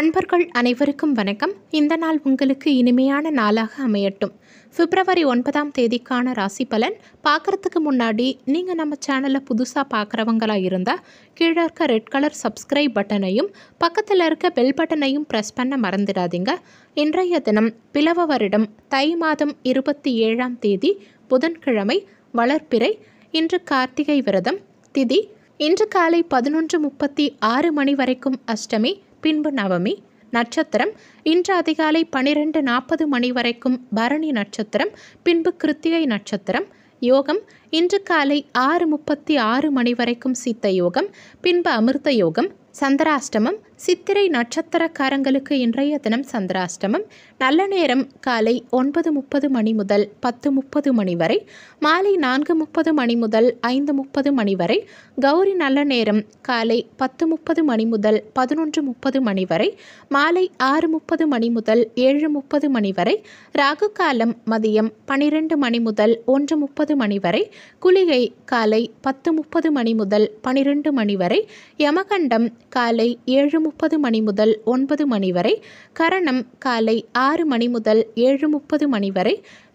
அன்பர்கள் அனைவருக்கும் வணக்கம் இந்த நாள் உங்களுக்கு இனிமையான நாளாக அமையட்டும் பிப்ரவரி ஒன்பதாம் தேதிக்கான ராசி பலன் பார்க்குறதுக்கு முன்னாடி நீங்கள் நம்ம சேனலை புதுசாக பார்க்குறவங்களாக இருந்தால் கீழே இருக்க ரெட் கலர் சப்ஸ்கிரைப் பட்டனையும் பக்கத்தில் இருக்க பெல் பட்டனையும் ப்ரெஸ் பண்ண மறந்துடாதீங்க இன்றைய தினம் பிளவ வருடம் தை மாதம் இருபத்தி ஏழாம் தேதி புதன்கிழமை வளர்ப்பிறை இன்று கார்த்திகை விரதம் திதி இன்று காலை பதினொன்று முப்பத்தி ஆறு மணி வரைக்கும் அஷ்டமி பின்பு நவமி நட்சத்திரம் இன்று அதிகாலை பனிரெண்டு நாற்பது மணி வரைக்கும் பரணி நட்சத்திரம் பின்பு கிருத்திகை நட்சத்திரம் யோகம் இன்று காலை ஆறு முப்பத்தி ஆறு மணி வரைக்கும் சீத்த யோகம் பின்பு அமிர்த யோகம் சந்திராஷ்டமம் சித்திரை நட்சத்திரக்காரங்களுக்கு இன்றைய தினம் சந்திராஷ்டமம் நல்ல நேரம் காலை ஒன்பது முப்பது மணி முதல் பத்து முப்பது மணி வரை மாலை நான்கு முப்பது மணி முதல் ஐந்து முப்பது மணி வரை கௌரி நல்ல நேரம் காலை பத்து முப்பது மணி முதல் பதினொன்று முப்பது மணி வரை மாலை ஆறு முப்பது மணி முதல் ஏழு முப்பது மணி வரை ராகு காலம் மதியம் பனிரெண்டு மணி முதல் ஒன்று முப்பது மணி வரை குளிகை காலை பத்து முப்பது மணி முதல் பனிரெண்டு மணி வரை யமகண்டம் காலை ஏழு முப்பது மணி முதல் ஒன்பது மணி வரை கரணம் காலை ஆறு மணி முதல் ஏழு முப்பது மணி வரை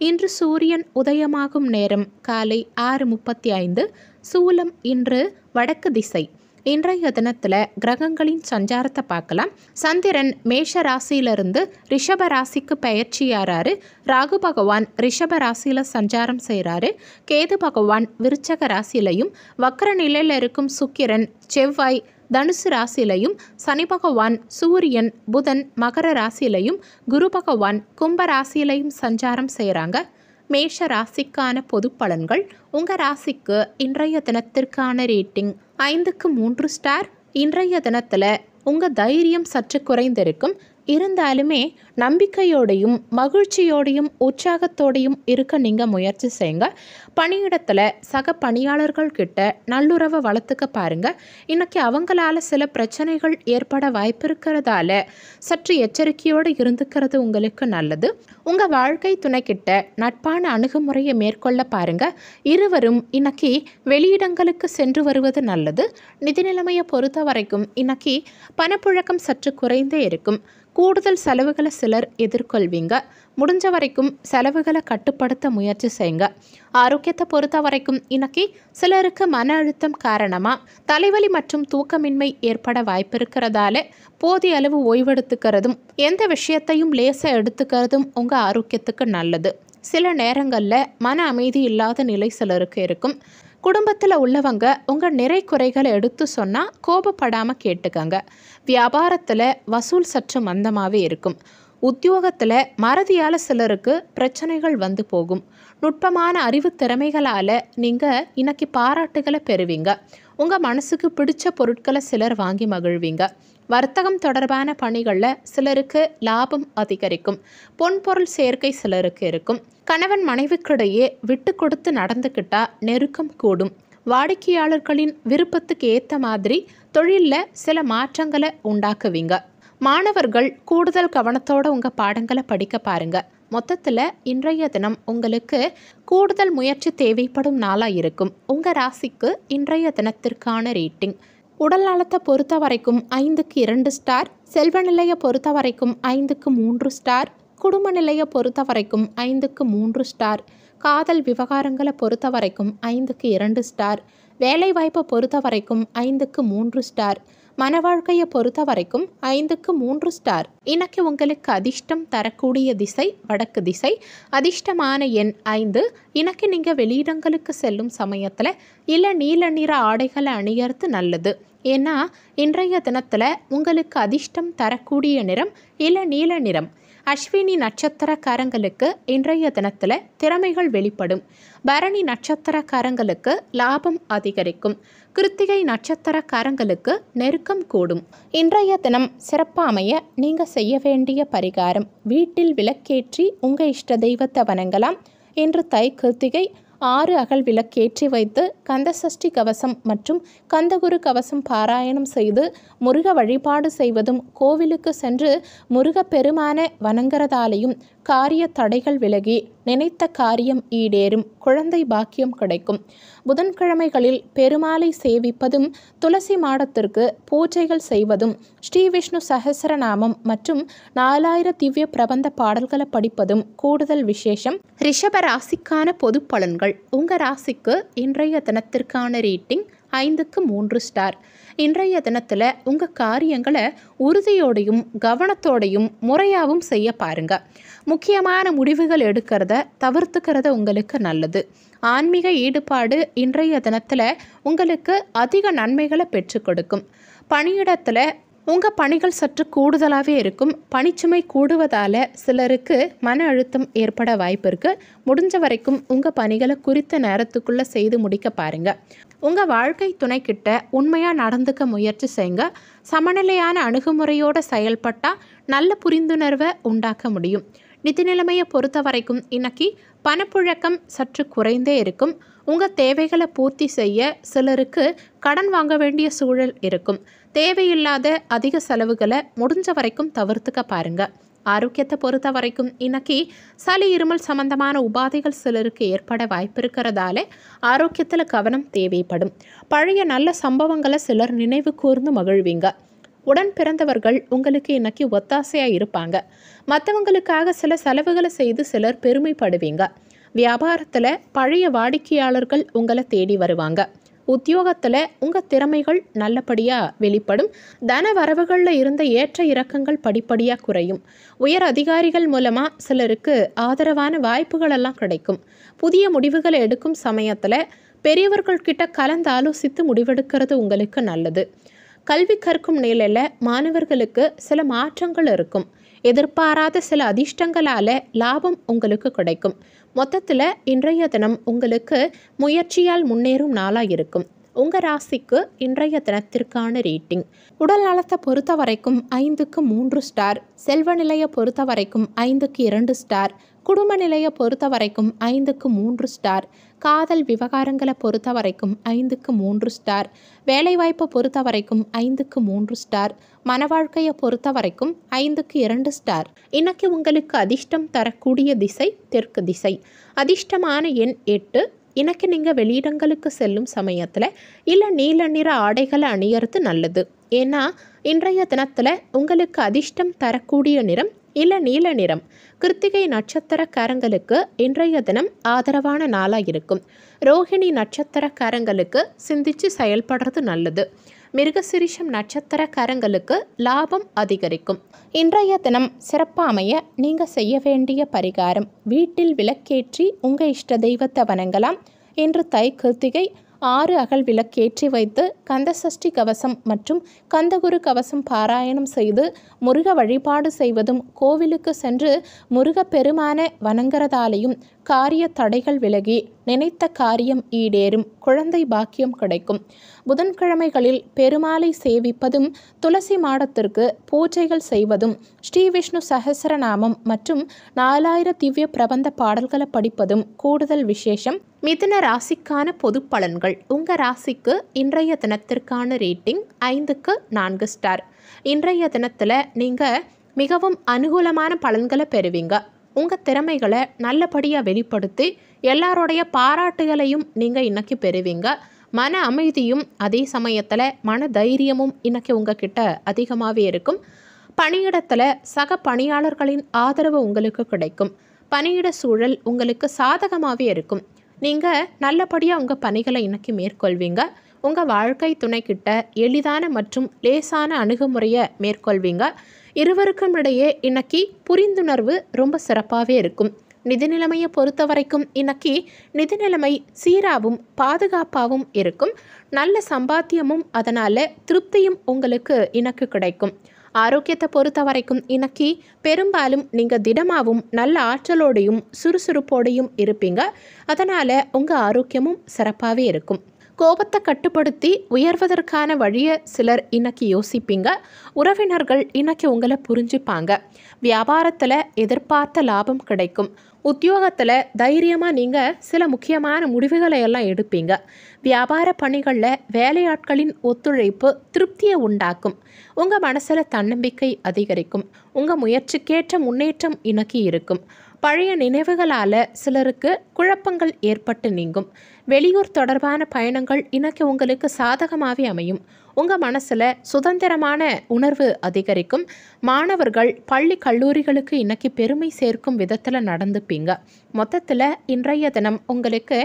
இன்று சூரியன் உதயமாகும் நேரம் காலை ஆறு முப்பத்தி ஐந்து சூலம் இன்று வடக்கு திசை இன்றைய தினத்தில் கிரகங்களின் சஞ்சாரத்தை பார்க்கலாம் சந்திரன் மேஷ ராசியிலிருந்து ரிஷப ராசிக்கு பயிற்சியாராரு ராகு பகவான் ரிஷப ராசியில் சஞ்சாரம் செய்கிறாரு கேது பகவான் விருச்சக ராசியிலையும் வக்கர நிலையில் இருக்கும் சுக்கிரன் செவ்வாய் தனுசு ராசியிலையும் சனி பகவான் சூரியன் புதன் மகர ராசியிலையும் குரு பகவான் கும்ப ராசியிலையும் சஞ்சாரம் செய்கிறாங்க மேஷ ராசிக்கான பொது பலன்கள் உங்கள் ராசிக்கு இன்றைய தினத்திற்கான ரேட்டிங் ஐந்துக்கு மூன்று ஸ்டார் இன்றைய தினத்தில் உங்கள் தைரியம் சற்று குறைந்திருக்கும் இருந்தாலுமே நம்பிக்கையோடையும் மகிழ்ச்சியோடையும் உற்சாகத்தோடையும் இருக்க நீங்கள் முயற்சி செய்யுங்க பணியிடத்தில் சக பணியாளர்கள் கிட்ட நல்லுறவை வளர்த்துக்க பாருங்க இன்னைக்கு அவங்களால சில பிரச்சனைகள் ஏற்பட வாய்ப்பு இருக்கிறதால சற்று எச்சரிக்கையோடு இருந்துக்கிறது உங்களுக்கு நல்லது உங்கள் வாழ்க்கை துணைக்கிட்ட நட்பான அணுகுமுறையை மேற்கொள்ள பாருங்க இருவரும் இன்னைக்கு வெளியிடங்களுக்கு சென்று வருவது நல்லது நிதி நிலைமையை பொறுத்த வரைக்கும் இன்னைக்கு பணப்புழக்கம் சற்று குறைந்தே இருக்கும் கூடுதல் செலவுகளை சிலர் எதிர்கொள்வீங்க முடிஞ்ச வரைக்கும் செலவுகளை கட்டுப்படுத்த முயற்சி செய்யுங்க ஆரோக்கியத்தை பொறுத்த வரைக்கும் இன்னைக்கு சிலருக்கு மன அழுத்தம் காரணமாக தலைவலி மற்றும் தூக்கமின்மை ஏற்பட வாய்ப்பு இருக்கிறதால போதிய அளவு ஓய்வெடுத்துக்கிறதும் எந்த விஷயத்தையும் லேசாக எடுத்துக்கிறதும் உங்கள் ஆரோக்கியத்துக்கு நல்லது சில நேரங்களில் மன அமைதி இல்லாத நிலை சிலருக்கு இருக்கும் குடும்பத்தில் உள்ளவங்க உங்கள் நிறை குறைகளை எடுத்து சொன்னால் கோபப்படாமல் கேட்டுக்கங்க வியாபாரத்தில் வசூல் சற்று மந்தமாகவே இருக்கும் உத்தியோகத்தில் மறதியால் சிலருக்கு பிரச்சனைகள் வந்து போகும் நுட்பமான அறிவு திறமைகளால் நீங்கள் இன்னைக்கு பாராட்டுகளை பெறுவீங்க உங்கள் மனசுக்கு பிடிச்ச பொருட்களை சிலர் வாங்கி மகிழ்வீங்க வர்த்தகம் தொடர்பான பணிகளில் சிலருக்கு லாபம் அதிகரிக்கும் பொன்பொருள் சேர்க்கை சிலருக்கு இருக்கும் கணவன் மனைவிக்கிடையே விட்டு கொடுத்து நடந்துக்கிட்டா நெருக்கம் கூடும் வாடிக்கையாளர்களின் விருப்பத்துக்கு ஏற்ற மாதிரி தொழிலில் சில மாற்றங்களை உண்டாக்குவீங்க மாணவர்கள் கூடுதல் கவனத்தோடு உங்கள் பாடங்களை படிக்க பாருங்கள் மொத்தத்தில் இன்றைய தினம் உங்களுக்கு கூடுதல் முயற்சி தேவைப்படும் நாளாக இருக்கும் உங்கள் ராசிக்கு இன்றைய தினத்திற்கான ரேட்டிங் உடல் நலத்தை பொறுத்த வரைக்கும் ஐந்துக்கு இரண்டு ஸ்டார் செல்வ நிலையை பொறுத்த வரைக்கும் ஐந்துக்கு மூன்று ஸ்டார் குடும்ப நிலையை பொறுத்த வரைக்கும் ஐந்துக்கு மூன்று ஸ்டார் காதல் விவகாரங்களை பொறுத்த வரைக்கும் ஐந்துக்கு இரண்டு ஸ்டார் வேலைவாய்ப்பை பொறுத்த வரைக்கும் ஐந்துக்கு மூன்று ஸ்டார் மன வாழ்க்கையை பொறுத்த வரைக்கும் ஐந்துக்கு மூன்று ஸ்டார் இன்னைக்கு உங்களுக்கு அதிர்ஷ்டம் தரக்கூடிய திசை வடக்கு திசை அதிர்ஷ்டமான எண் ஐந்து இன்னைக்கு நீங்கள் வெளியிடங்களுக்கு செல்லும் சமயத்தில் இல்லை நீல நிற ஆடைகளை அணியறது நல்லது ஏன்னா இன்றைய தினத்தில் உங்களுக்கு அதிர்ஷ்டம் தரக்கூடிய நிறம் இல்லை நீல நிறம் அஸ்வினி நட்சத்திரக்காரங்களுக்கு இன்றைய தினத்தில் திறமைகள் வெளிப்படும் பரணி நட்சத்திரக்காரங்களுக்கு லாபம் அதிகரிக்கும் கிருத்திகை நட்சத்திரக்காரங்களுக்கு நெருக்கம் கூடும் இன்றைய தினம் சிறப்பாமைய நீங்கள் செய்ய வேண்டிய பரிகாரம் வீட்டில் விளக்கேற்றி உங்கள் இஷ்ட தெய்வத்தை வணங்கலாம் இன்று தை கிருத்திகை ஆறு அகல் விளக்கேற்றி வைத்து கந்தசஷ்டி கவசம் மற்றும் கந்தகுரு கவசம் பாராயணம் செய்து முருக வழிபாடு செய்வதும் கோவிலுக்கு சென்று முருக பெருமான வணங்குறதாலேயும் காரிய தடைகள் விலகி நினைத்த காரியம் ஈடேறும் குழந்தை பாக்கியம் கிடைக்கும் புதன்கிழமைகளில் பெருமாளை சேவிப்பதும் துளசி மாடத்திற்கு பூஜைகள் செய்வதும் ஸ்ரீ விஷ்ணு சஹசரநாமம் மற்றும் நாலாயிர திவ்ய பிரபந்த பாடல்களை படிப்பதும் கூடுதல் விசேஷம் ரிஷப ராசிக்கான பொது பலன்கள் உங்கள் ராசிக்கு இன்றைய தினத்திற்கான ரேட்டிங் ஐந்துக்கு மூன்று ஸ்டார் இன்றைய தினத்தில் உங்கள் காரியங்களை உறுதியோடையும் கவனத்தோடையும் முறையாகவும் செய்ய பாருங்கள் முக்கியமான முடிவுகள் எடுக்கிறத தவிர்த்துக்கிறது உங்களுக்கு நல்லது ஆன்மீக ஈடுபாடு இன்றைய தினத்தில் உங்களுக்கு அதிக நன்மைகளை பெற்று கொடுக்கும் பணியிடத்தில் உங்கள் பணிகள் சற்று கூடுதலாகவே இருக்கும் பணிச்சுமை கூடுவதால் சிலருக்கு மன அழுத்தம் ஏற்பட வாய்ப்பு இருக்குது முடிஞ்ச வரைக்கும் உங்கள் பணிகளை குறித்த நேரத்துக்குள்ளே செய்து முடிக்க பாருங்கள் உங்கள் வாழ்க்கை துணைக்கிட்ட உண்மையாக நடந்துக்க முயற்சி செய்யுங்க சமநிலையான அணுகுமுறையோடு செயல்பட்டால் நல்ல புரிந்துணர்வை உண்டாக்க முடியும் நிதி நிலைமையை பொறுத்த வரைக்கும் இன்னைக்கு பணப்புழக்கம் சற்று குறைந்தே இருக்கும் உங்கள் தேவைகளை பூர்த்தி செய்ய சிலருக்கு கடன் வாங்க வேண்டிய சூழல் இருக்கும் தேவையில்லாத அதிக செலவுகளை முடிஞ்ச வரைக்கும் தவிர்த்துக்க பாருங்கள் ஆரோக்கியத்தை பொறுத்த வரைக்கும் இன்னைக்கு சளி இருமல் சம்பந்தமான உபாதைகள் சிலருக்கு ஏற்பட வாய்ப்பு இருக்கிறதால ஆரோக்கியத்தில் கவனம் தேவைப்படும் பழைய நல்ல சம்பவங்களை சிலர் நினைவு கூர்ந்து மகிழ்வீங்க உடன் பிறந்தவர்கள் உங்களுக்கு இன்னைக்கு ஒத்தாசையாக இருப்பாங்க மற்றவங்களுக்காக சில செலவுகளை செய்து சிலர் பெருமைப்படுவீங்க வியாபாரத்தில் பழைய வாடிக்கையாளர்கள் உங்களை தேடி வருவாங்க உத்தியோகத்தில் உங்கள் திறமைகள் நல்லபடியாக வெளிப்படும் தன வரவுகளில் இருந்த ஏற்ற இறக்கங்கள் படிப்படியாக குறையும் உயர் அதிகாரிகள் மூலமாக சிலருக்கு ஆதரவான வாய்ப்புகளெல்லாம் கிடைக்கும் புதிய முடிவுகளை எடுக்கும் சமயத்தில் பெரியவர்கள்கிட்ட கலந்து ஆலோசித்து முடிவெடுக்கிறது உங்களுக்கு நல்லது கல்வி கற்கும் நிலையில் மாணவர்களுக்கு சில மாற்றங்கள் இருக்கும் எதிர்பாராத சில அதிர்ஷ்டங்களால் லாபம் உங்களுக்கு கிடைக்கும் மொத்தத்தில் இன்றைய தினம் உங்களுக்கு முயற்சியால் முன்னேறும் நாளாக இருக்கும் உங்கள் ராசிக்கு இன்றைய தினத்திற்கான ரேட்டிங் உடல் நலத்தை பொறுத்த வரைக்கும் ஐந்துக்கு மூன்று ஸ்டார் செல்வ நிலையை பொறுத்த வரைக்கும் ஐந்துக்கு இரண்டு ஸ்டார் குடும்ப நிலையை பொறுத்த வரைக்கும் ஐந்துக்கு மூன்று ஸ்டார் காதல் விவகாரங்களை பொறுத்த வரைக்கும் ஐந்துக்கு மூன்று ஸ்டார் வேலைவாய்ப்பை பொறுத்த வரைக்கும் ஐந்துக்கு மூன்று ஸ்டார் மன வாழ்க்கையை பொறுத்த வரைக்கும் ஐந்துக்கு இரண்டு ஸ்டார் இன்னைக்கு உங்களுக்கு அதிர்ஷ்டம் தரக்கூடிய திசை தெற்கு திசை அதிர்ஷ்டமான எண் எட்டு இன்னைக்கு நீங்கள் வெளியிடங்களுக்கு செல்லும் சமயத்தில் இல்லை நீல நிற ஆடைகளை அணியறது நல்லது ஏன்னா இன்றைய தினத்தில் உங்களுக்கு அதிர்ஷ்டம் தரக்கூடிய நிறம் இல்லை நீல நிறம் கிருத்திகை நட்சத்திரக்காரங்களுக்கு இன்றைய தினம் ஆதரவான நாளாக இருக்கும் ரோஹிணி நட்சத்திரக்காரங்களுக்கு சிந்திச்சு செயல்படுறது நல்லது மிருகசிரிஷம் நட்சத்திரக்காரங்களுக்கு லாபம் அதிகரிக்கும் இன்றைய தினம் சிறப்பாமைய நீங்கள் செய்ய வேண்டிய பரிகாரம் வீட்டில் விளக்கேற்றி உங்கள் இஷ்ட தெய்வத்தை வணங்கலாம் இன்று தை கிருத்திகை ஆறு அகல் விளக்கேற்றி வைத்து கந்தசஷ்டி கவசம் மற்றும் கந்தகுரு கவசம் பாராயணம் செய்து முருக வழிபாடு செய்வதும் கோவிலுக்கு சென்று முருக பெருமான வணங்குறதாலேயும் காரிய தடைகள் விலகி நினைத்த காரியம் ஈடேறும் குழந்தை பாக்கியம் கிடைக்கும் புதன்கிழமைகளில் பெருமாளை சேவிப்பதும் துளசி மாடத்திற்கு பூஜைகள் செய்வதும் ஸ்ரீ விஷ்ணு சஹசிரநாமம் மற்றும் நாலாயிர திவ்ய பிரபந்த பாடல்களை படிப்பதும் கூடுதல் விசேஷம் மிதுன ராசிக்கான பொது பலன்கள் உங்கள் ராசிக்கு இன்றைய தினத்திற்கான ரேட்டிங் ஐந்துக்கு நான்கு ஸ்டார் இன்றைய தினத்தில் நீங்கள் மிகவும் அனுகூலமான பலன்களை பெறுவீங்க உங்கள் திறமைகளை நல்லபடியாக வெளிப்படுத்தி எல்லாருடைய பாராட்டுகளையும் நீங்கள் இன்றைக்கி பெறுவீங்க மன அமைதியும் அதே சமயத்தில் மன தைரியமும் இன்றைக்கி உங்கள் கிட்ட அதிகமாகவே இருக்கும் பணியிடத்தில் சக பணியாளர்களின் ஆதரவு உங்களுக்கு கிடைக்கும் பணியிட சூழல் உங்களுக்கு சாதகமாகவே இருக்கும் நீங்கள் நல்லபடியாக உங்கள் பணிகளை இன்னைக்கு மேற்கொள்வீங்க உங்கள் வாழ்க்கை துணைக்கிட்ட எளிதான மற்றும் லேசான அணுகுமுறையை மேற்கொள்வீங்க இருவருக்கும் இடையே இன்னைக்கு புரிந்துணர்வு ரொம்ப சிறப்பாகவே இருக்கும் நிதி நிலைமையை பொறுத்த வரைக்கும் இன்னைக்கு நிதி நிலைமை சீராகவும் பாதுகாப்பாகவும் இருக்கும் நல்ல சம்பாத்தியமும் அதனால் திருப்தியும் உங்களுக்கு இன்னைக்கு கிடைக்கும் ஆரோக்கியத்தை பொறுத்த வரைக்கும் இன்னைக்கு பெரும்பாலும் நீங்கள் திடமாகவும் நல்ல ஆற்றலோடையும் சுறுசுறுப்போடையும் இருப்பீங்க அதனால் உங்கள் ஆரோக்கியமும் சிறப்பாகவே இருக்கும் கோபத்தை கட்டுப்படுத்தி உயர்வதற்கான வழியை சிலர் இன்னைக்கு யோசிப்பீங்க உறவினர்கள் இன்னைக்கு உங்களை புரிஞ்சுப்பாங்க வியாபாரத்தில் எதிர்பார்த்த லாபம் கிடைக்கும் உத்தியோகத்தில் தைரியமாக நீங்கள் சில முக்கியமான முடிவுகளை எல்லாம் எடுப்பீங்க வியாபார பணிகளில் வேலையாட்களின் ஒத்துழைப்பு திருப்தியை உண்டாக்கும் உங்கள் மனசில் தன்னம்பிக்கை அதிகரிக்கும் உங்கள் முயற்சிக்கேற்ற முன்னேற்றம் இணக்கி இருக்கும் பழைய நினைவுகளால் சிலருக்கு குழப்பங்கள் ஏற்பட்டு நீங்கும் வெளியூர் தொடர்பான பயணங்கள் இன்னைக்கு உங்களுக்கு சாதகமாகவே அமையும் உங்கள் மனசில் சுதந்திரமான உணர்வு அதிகரிக்கும் மாணவர்கள் பள்ளி கல்லூரிகளுக்கு இன்னைக்கு பெருமை சேர்க்கும் விதத்தில் நடந்துப்பீங்க மொத்தத்தில் இன்றைய தினம் உங்களுக்கு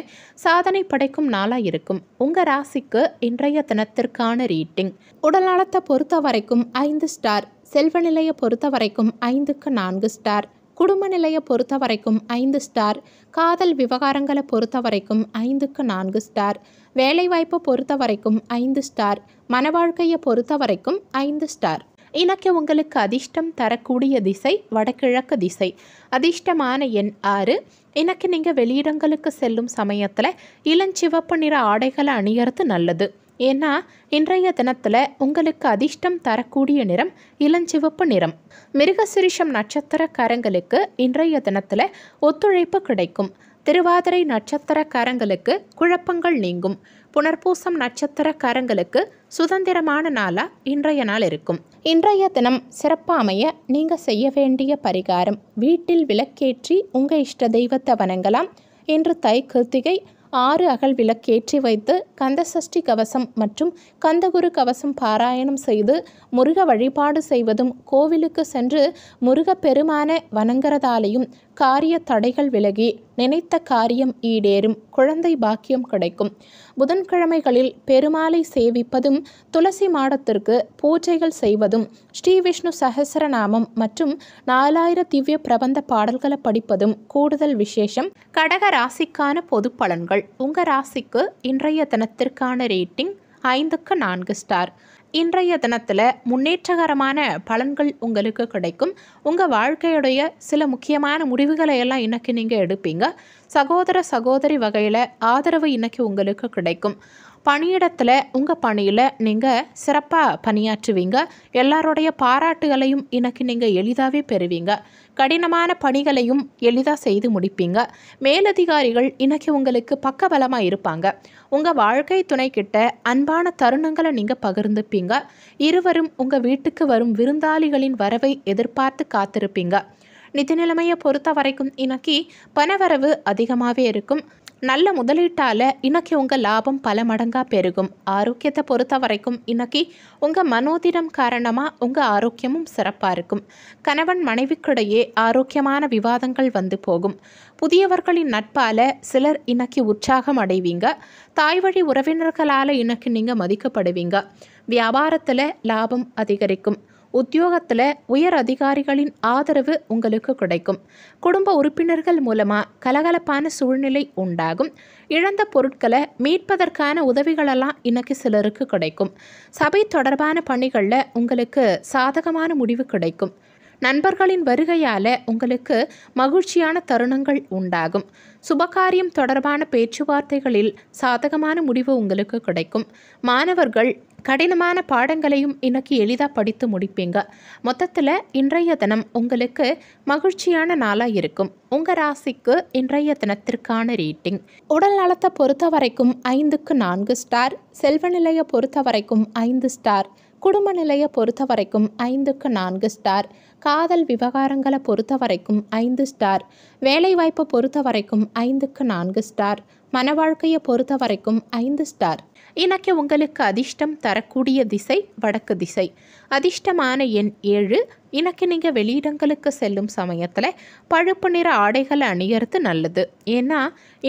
சாதனை படைக்கும் நாளாக இருக்கும் உங்கள் ராசிக்கு இன்றைய தினத்திற்கான ரீட்டிங் உடல்நலத்தை பொறுத்த வரைக்கும் ஐந்து ஸ்டார் செல்வநிலையை பொறுத்த வரைக்கும் ஐந்துக்கு நான்கு ஸ்டார் குடும்ப நிலையை பொறுத்த வரைக்கும் ஐந்து ஸ்டார் காதல் விவகாரங்களை பொறுத்த வரைக்கும் ஐந்துக்கு நான்கு ஸ்டார் வேலைவாய்ப்பை பொறுத்த வரைக்கும் ஐந்து ஸ்டார் மனவாழ்க்கையை பொறுத்த வரைக்கும் ஐந்து ஸ்டார் இன்னைக்கு உங்களுக்கு அதிர்ஷ்டம் தரக்கூடிய திசை வடகிழக்கு திசை அதிர்ஷ்டமான எண் ஆறு இன்னைக்கு நீங்கள் வெளியிடங்களுக்கு செல்லும் சமயத்தில் இளஞ்சிவப்பு நிற ஆடைகளை அணியறது நல்லது ஏன்னா இன்றைய தினத்தில் உங்களுக்கு அதிர்ஷ்டம் தரக்கூடிய நிறம் இளஞ்சிவப்பு நிறம் மிருகசிரிஷம் நட்சத்திரக்காரங்களுக்கு இன்றைய தினத்தில் ஒத்துழைப்பு கிடைக்கும் திருவாதிரை நட்சத்திரக்காரங்களுக்கு குழப்பங்கள் நீங்கும் புனர்பூசம் நட்சத்திரக்காரங்களுக்கு சுதந்திரமான நாளாக இன்றைய நாள் இருக்கும் இன்றைய தினம் சிறப்பாமைய நீங்கள் செய்ய வேண்டிய பரிகாரம் வீட்டில் விளக்கேற்றி உங்கள் இஷ்ட தெய்வத்தை வணங்கலாம் இன்று தை கிருத்திகை ஆறு அகல் விளக்கேற்றி வைத்து கந்தசஷ்டி கவசம் மற்றும் கந்தகுரு கவசம் பாராயணம் செய்து முருக வழிபாடு செய்வதும் கோவிலுக்கு சென்று முருகப்பெருமான வணங்குறதாலேயும் காரிய தடைகள் விலகி நினைத்த காரியம் ஈடேறும் குழந்தை பாக்கியம் கிடைக்கும் புதன்கிழமைகளில் பெருமாளை சேவிப்பதும் துளசி மாடத்திற்கு பூஜைகள் செய்வதும் ஸ்ரீ விஷ்ணு சஹசரநாமம் மற்றும் நாலாயிர திவ்ய பிரபந்த பாடல்களை படிப்பதும் கூடுதல் விசேஷம் கடக ராசிக்கான பொது பலன்கள் உங்கள் ராசிக்கு இன்றைய தினத்திற்கான ரேட்டிங் ஐந்துக்கு நான்கு ஸ்டார் இன்றைய தினத்தில் முன்னேற்றகரமான பலன்கள் உங்களுக்கு கிடைக்கும் உங்கள் வாழ்க்கையுடைய சில முக்கியமான முடிவுகளை எல்லாம் இன்றைக்கி நீங்கள் எடுப்பீங்க சகோதர சகோதரி வகையில் ஆதரவு இன்றைக்கி உங்களுக்கு கிடைக்கும் பணியிடத்தில் உங்கள் பணியில் நீங்கள் சிறப்பாக பணியாற்றுவீங்க எல்லாருடைய பாராட்டுகளையும் எனக்கு நீங்கள் எளிதாகவே பெறுவீங்க கடினமான பணிகளையும் எளிதாக செய்து முடிப்பீங்க மேலதிகாரிகள் இன்னைக்கு உங்களுக்கு பக்கபலமாக இருப்பாங்க உங்கள் வாழ்க்கை துணைக்கிட்ட அன்பான தருணங்களை நீங்கள் பகிர்ந்துப்பீங்க இருவரும் உங்கள் வீட்டுக்கு வரும் விருந்தாளிகளின் வரவை எதிர்பார்த்து காத்திருப்பீங்க நிதி நிலைமையை பொறுத்த வரைக்கும் இன்னைக்கு பணவரவு அதிகமாகவே இருக்கும் நல்ல முதலீட்டால் இன்னைக்கு உங்கள் லாபம் பல மடங்காக பெருகும் ஆரோக்கியத்தை பொறுத்த வரைக்கும் இன்னைக்கு உங்கள் மனோதிடம் காரணமாக உங்கள் ஆரோக்கியமும் சிறப்பாக இருக்கும் கணவன் மனைவிக்கிடையே ஆரோக்கியமான விவாதங்கள் வந்து போகும் புதியவர்களின் நட்பால் சிலர் இன்னைக்கு உற்சாகம் அடைவீங்க தாய் வழி உறவினர்களால் இன்னைக்கு நீங்கள் மதிக்கப்படுவீங்க வியாபாரத்தில் லாபம் அதிகரிக்கும் உத்தியோகத்தில் உயர் அதிகாரிகளின் ஆதரவு உங்களுக்கு கிடைக்கும் குடும்ப உறுப்பினர்கள் மூலமாக கலகலப்பான சூழ்நிலை உண்டாகும் இழந்த பொருட்களை மீட்பதற்கான உதவிகளெல்லாம் இன்னைக்கு சிலருக்கு கிடைக்கும் சபை தொடர்பான பணிகளில் உங்களுக்கு சாதகமான முடிவு கிடைக்கும் நண்பர்களின் வருகையால் உங்களுக்கு மகிழ்ச்சியான தருணங்கள் உண்டாகும் சுபகாரியம் தொடர்பான பேச்சுவார்த்தைகளில் சாதகமான முடிவு உங்களுக்கு கிடைக்கும் மாணவர்கள் கடினமான பாடங்களையும் இன்னைக்கு எளிதாக படித்து முடிப்பீங்க மொத்தத்தில் இன்றைய தினம் உங்களுக்கு மகிழ்ச்சியான நாளாக இருக்கும் உங்கள் ராசிக்கு இன்றைய தினத்திற்கான ரேட்டிங் உடல் நலத்தை பொறுத்த வரைக்கும் ஐந்துக்கு நான்கு ஸ்டார் செல்வ நிலையை பொறுத்த வரைக்கும் ஐந்து ஸ்டார் குடும்ப நிலையை பொறுத்த வரைக்கும் ஐந்துக்கு நான்கு ஸ்டார் காதல் விவகாரங்களை பொறுத்த வரைக்கும் ஐந்து ஸ்டார் வேலைவாய்ப்பை பொறுத்த வரைக்கும் ஐந்துக்கு நான்கு ஸ்டார் மன வாழ்க்கையை பொறுத்த வரைக்கும் ஐந்து ஸ்டார் இன்னைக்கு உங்களுக்கு அதிர்ஷ்டம் தரக்கூடிய திசை வடக்கு திசை அதிர்ஷ்டமான எண் ஏழு இன்னைக்கு நீங்கள் வெளியிடங்களுக்கு செல்லும் சமயத்தில் பழுப்பு நிற ஆடைகளை அணியறது நல்லது ஏன்னா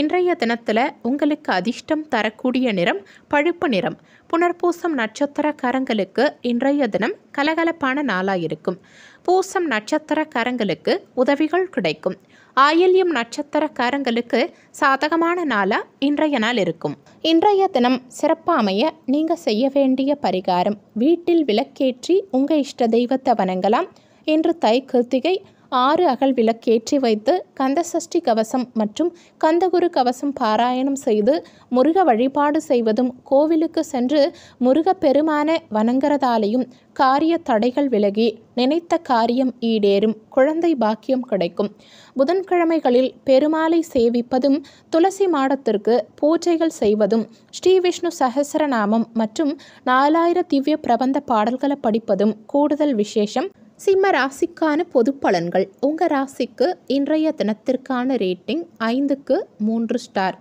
இன்றைய தினத்தில் உங்களுக்கு அதிர்ஷ்டம் தரக்கூடிய நிறம் பழுப்பு நிறம் புனர்பூசம் நட்சத்திரக்காரங்களுக்கு இன்றைய தினம் கலகலப்பான நாளாக இருக்கும் பூசம் நட்சத்திரக்காரங்களுக்கு உதவிகள் கிடைக்கும் ஆயில்யம் நட்சத்திரக்காரங்களுக்கு சாதகமான நாளாக இன்றைய நாள் இருக்கும் இன்றைய தினம் சிறப்பாமைய நீங்கள் செய்ய வேண்டிய பரிகாரம் வீட்டில் விளக்கேற்றி உங்கள் இஷ்ட தெய்வத்தை வணங்கலாம் இன்று தை கிருத்திகை ஆறு அகல் விளக்கேற்றி வைத்து கந்தசஷ்டி கவசம் மற்றும் கந்தகுரு கவசம் பாராயணம் செய்து முருக வழிபாடு செய்வதும் கோவிலுக்கு சென்று முருகப்பெருமான வணங்குறதாலேயும் காரிய தடைகள் விலகி நினைத்த காரியம் ஈடேறும் குழந்தை பாக்கியம் கிடைக்கும் புதன்கிழமைகளில் பெருமாளை சேவிப்பதும் துளசி மாடத்திற்கு பூஜைகள் செய்வதும் ஸ்ரீ விஷ்ணு சஹசிரநாமம் மற்றும் நாலாயிர திவ்ய பிரபந்த பாடல்களை படிப்பதும் கூடுதல் விசேஷம் சிம்ம ராசிக்கான பொது பலன்கள் உங்கள் ராசிக்கு இன்றைய தினத்திற்கான ரேட்டிங் ஐந்துக்கு மூன்று ஸ்டார்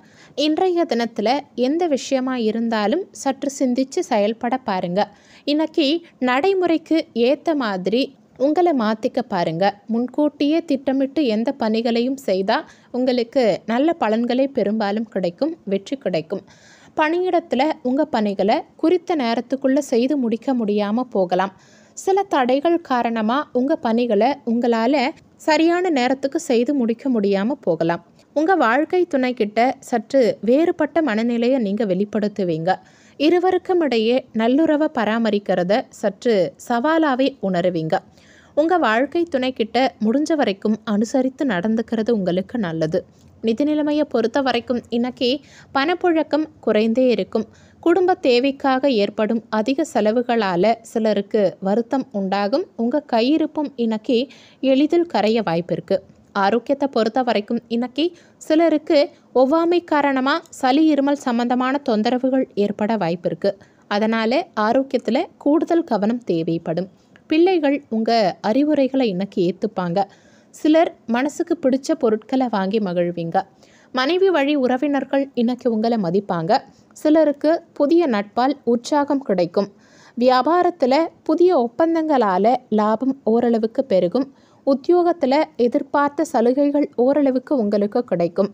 இன்றைய தினத்தில் எந்த விஷயமா இருந்தாலும் சற்று சிந்தித்து செயல்பட பாருங்கள் இன்னைக்கு நடைமுறைக்கு ஏற்ற மாதிரி உங்களை மாற்றிக்க பாருங்கள் முன்கூட்டியே திட்டமிட்டு எந்த பணிகளையும் செய்தால் உங்களுக்கு நல்ல பலன்களே பெரும்பாலும் கிடைக்கும் வெற்றி கிடைக்கும் பணியிடத்தில் உங்கள் பணிகளை குறித்த நேரத்துக்குள்ளே செய்து முடிக்க முடியாமல் போகலாம் சில தடைகள் காரணமாக உங்கள் பணிகளை உங்களால் சரியான நேரத்துக்கு செய்து முடிக்க முடியாமல் போகலாம் உங்கள் வாழ்க்கை துணைக்கிட்ட சற்று வேறுபட்ட மனநிலையை நீங்கள் வெளிப்படுத்துவீங்க இருவருக்கும் இடையே நல்லுறவை பராமரிக்கிறத சற்று சவாலாகவே உணருவீங்க உங்கள் வாழ்க்கை துணைக்கிட்ட முடிஞ்ச வரைக்கும் அனுசரித்து நடந்துக்கிறது உங்களுக்கு நல்லது நிதி நிலைமையை பொறுத்த வரைக்கும் இன்னைக்கு பணப்புழக்கம் குறைந்தே இருக்கும் குடும்ப தேவைக்காக ஏற்படும் அதிக செலவுகளால் சிலருக்கு வருத்தம் உண்டாகும் உங்கள் கையிருப்பும் இன்னைக்கு எளிதில் கரைய வாய்ப்பு இருக்குது ஆரோக்கியத்தை பொறுத்த வரைக்கும் இன்னைக்கு சிலருக்கு ஒவ்வாமை காரணமாக சளி இருமல் சம்பந்தமான தொந்தரவுகள் ஏற்பட வாய்ப்பு இருக்குது அதனால் ஆரோக்கியத்தில் கூடுதல் கவனம் தேவைப்படும் பிள்ளைகள் உங்கள் அறிவுரைகளை இன்னைக்கு ஏற்றுப்பாங்க சிலர் மனசுக்கு பிடிச்ச பொருட்களை வாங்கி மகிழ்வீங்க மனைவி வழி உறவினர்கள் இன்னைக்கு உங்களை மதிப்பாங்க சிலருக்கு புதிய நட்பால் உற்சாகம் கிடைக்கும் வியாபாரத்தில் புதிய ஒப்பந்தங்களால் லாபம் ஓரளவுக்கு பெருகும் உத்தியோகத்தில் எதிர்பார்த்த சலுகைகள் ஓரளவுக்கு உங்களுக்கு கிடைக்கும்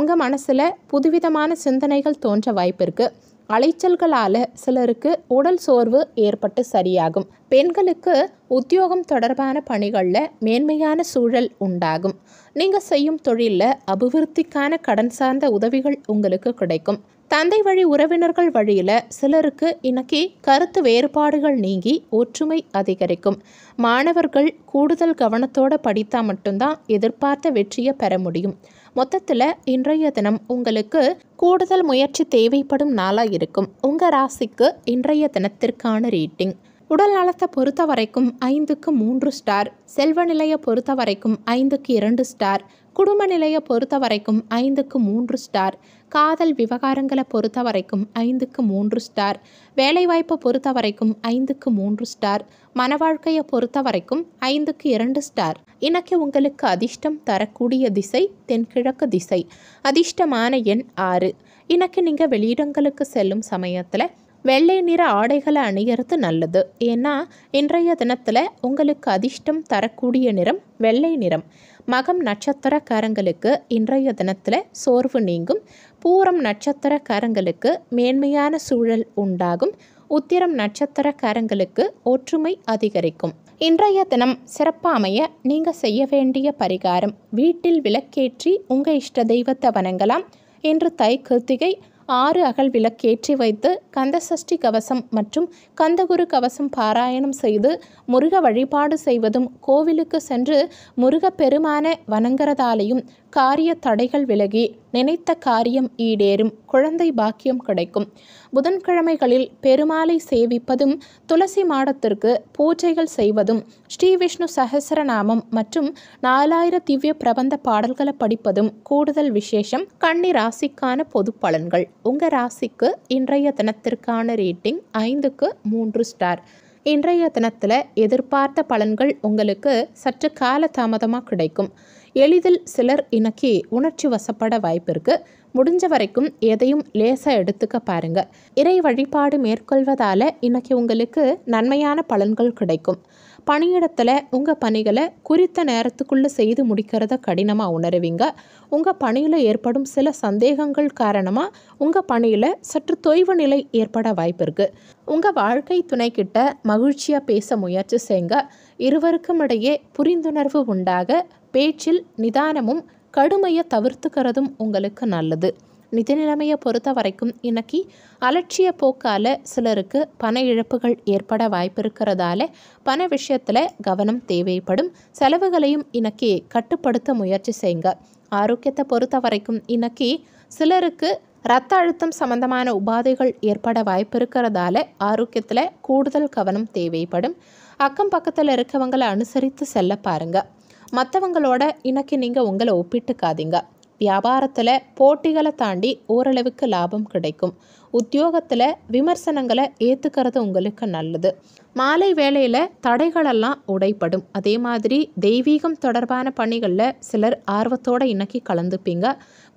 உங்கள் மனசில் புதுவிதமான சிந்தனைகள் தோன்ற வாய்ப்பு இருக்குது அலைச்சல்களால் சிலருக்கு உடல் சோர்வு ஏற்பட்டு சரியாகும் பெண்களுக்கு உத்தியோகம் தொடர்பான பணிகளில் மேன்மையான சூழல் உண்டாகும் நீங்கள் செய்யும் தொழிலில் அபிவிருத்திக்கான கடன் சார்ந்த உதவிகள் உங்களுக்கு கிடைக்கும் தந்தை வழி உறவினர்கள் வழியில் சிலருக்கு இன்னைக்கு கருத்து வேறுபாடுகள் நீங்கி ஒற்றுமை அதிகரிக்கும் மாணவர்கள் கூடுதல் கவனத்தோடு படித்தால் மட்டும்தான் எதிர்பார்த்த வெற்றியை பெற முடியும் மொத்தத்தில் இன்றைய தினம் உங்களுக்கு கூடுதல் முயற்சி தேவைப்படும் நாளாக இருக்கும் உங்கள் ராசிக்கு இன்றைய தினத்திற்கான ரேட்டிங் உடல் நலத்தை பொறுத்த வரைக்கும் ஐந்துக்கு மூன்று ஸ்டார் செல்வ நிலையை பொறுத்த வரைக்கும் ஐந்துக்கு இரண்டு ஸ்டார் குடும்ப நிலையை பொறுத்த வரைக்கும் ஐந்துக்கு மூன்று ஸ்டார் காதல் விவகாரங்களை பொறுத்த வரைக்கும் ஐந்துக்கு மூன்று ஸ்டார் வேலைவாய்ப்பை பொறுத்த வரைக்கும் ஐந்துக்கு மூன்று ஸ்டார் மனவாழ்க்கையை பொறுத்த வரைக்கும் ஐந்துக்கு இரண்டு ஸ்டார் இன்னைக்கு உங்களுக்கு அதிர்ஷ்டம் தரக்கூடிய திசை தென்கிழக்கு திசை அதிர்ஷ்டமான எண் ஆறு இன்னைக்கு நீங்கள் வெளியிடங்களுக்கு செல்லும் சமயத்தில் வெள்ளை நிற ஆடைகளை அணியறது நல்லது ஏன்னா இன்றைய தினத்தில் உங்களுக்கு அதிர்ஷ்டம் தரக்கூடிய நிறம் வெள்ளை நிறம் மகம் நட்சத்திரக்காரங்களுக்கு இன்றைய தினத்தில் சோர்வு நீங்கும் பூரம் நட்சத்திரக்காரங்களுக்கு மேன்மையான சூழல் உண்டாகும் உத்திரம் நட்சத்திரக்காரங்களுக்கு ஒற்றுமை அதிகரிக்கும் இன்றைய தினம் சிறப்பாமைய நீங்கள் செய்ய வேண்டிய பரிகாரம் வீட்டில் விளக்கேற்றி உங்கள் இஷ்ட தெய்வத்தை வணங்கலாம் இன்று தை கிருத்திகை ஆறு அகல் விளக்கேற்றி வைத்து கந்தசஷ்டி கவசம் மற்றும் கந்தகுரு கவசம் பாராயணம் செய்து முருக வழிபாடு செய்வதும் கோவிலுக்கு சென்று முருகப்பெருமான வணங்குறதாலேயும் காரிய தடைகள் விலகி நினைத்த காரியம் ஈடேறும் குழந்தை பாக்கியம் கிடைக்கும் புதன்கிழமைகளில் பெருமாளை சேவிப்பதும் துளசி மாடத்திற்கு பூஜைகள் செய்வதும் ஸ்ரீ விஷ்ணு சஹசிரநாமம் மற்றும் நாலாயிர திவ்ய பிரபந்த பாடல்களை படிப்பதும் கூடுதல் விசேஷம் கன்னி ராசிக்கான பொது பலன்கள் உங்கள் ராசிக்கு இன்றைய தினத்திற்கான ரேட்டிங் ஐந்துக்கு மூன்று ஸ்டார் இன்றைய தினத்தில் எதிர்பார்த்த பலன்கள் உங்களுக்கு சற்று கால தாமதமாக கிடைக்கும் எளிதில் சிலர் இன்னைக்கு உணர்ச்சி வசப்பட வாய்ப்பு இருக்குது முடிஞ்ச வரைக்கும் எதையும் லேசாக எடுத்துக்க பாருங்கள் இறை வழிபாடு மேற்கொள்வதால் இன்றைக்கி உங்களுக்கு நன்மையான பலன்கள் கிடைக்கும் பணியிடத்தில் உங்கள் பணிகளை குறித்த நேரத்துக்குள்ளே செய்து முடிக்கிறத கடினமாக உணருவீங்க உங்கள் பணியில் ஏற்படும் சில சந்தேகங்கள் காரணமாக உங்கள் பணியில் சற்று தொய்வு நிலை ஏற்பட வாய்ப்பு இருக்குது உங்கள் வாழ்க்கை துணைக்கிட்ட மகிழ்ச்சியாக பேச முயற்சி செய்யுங்க இருவருக்கும் இடையே புரிந்துணர்வு உண்டாக பேச்சில் நிதானமும் கடுமையை தவிர்த்துக்கிறதும் உங்களுக்கு நல்லது நிதி நிலைமையை பொறுத்த வரைக்கும் இன்னைக்கு அலட்சிய போக்கால் சிலருக்கு பண இழப்புகள் ஏற்பட வாய்ப்பு இருக்கிறதால பண விஷயத்தில் கவனம் தேவைப்படும் செலவுகளையும் இன்னைக்கு கட்டுப்படுத்த முயற்சி செய்யுங்க ஆரோக்கியத்தை பொறுத்த வரைக்கும் இன்னைக்கு சிலருக்கு ரத்த அழுத்தம் சம்பந்தமான உபாதைகள் ஏற்பட வாய்ப்பு இருக்கிறதால ஆரோக்கியத்தில் கூடுதல் கவனம் தேவைப்படும் அக்கம் பக்கத்தில் இருக்கவங்களை அனுசரித்து செல்ல பாருங்கள் மற்றவங்களோட இன்னைக்கு நீங்கள் உங்களை ஒப்பிட்டுக்காதீங்க வியாபாரத்தில் போட்டிகளை தாண்டி ஓரளவுக்கு லாபம் கிடைக்கும் உத்தியோகத்தில் விமர்சனங்களை ஏற்றுக்கிறது உங்களுக்கு நல்லது மாலை வேளையில் தடைகளெல்லாம் உடைப்படும் அதே மாதிரி தெய்வீகம் தொடர்பான பணிகளில் சிலர் ஆர்வத்தோடு இன்னைக்கு கலந்துப்பீங்க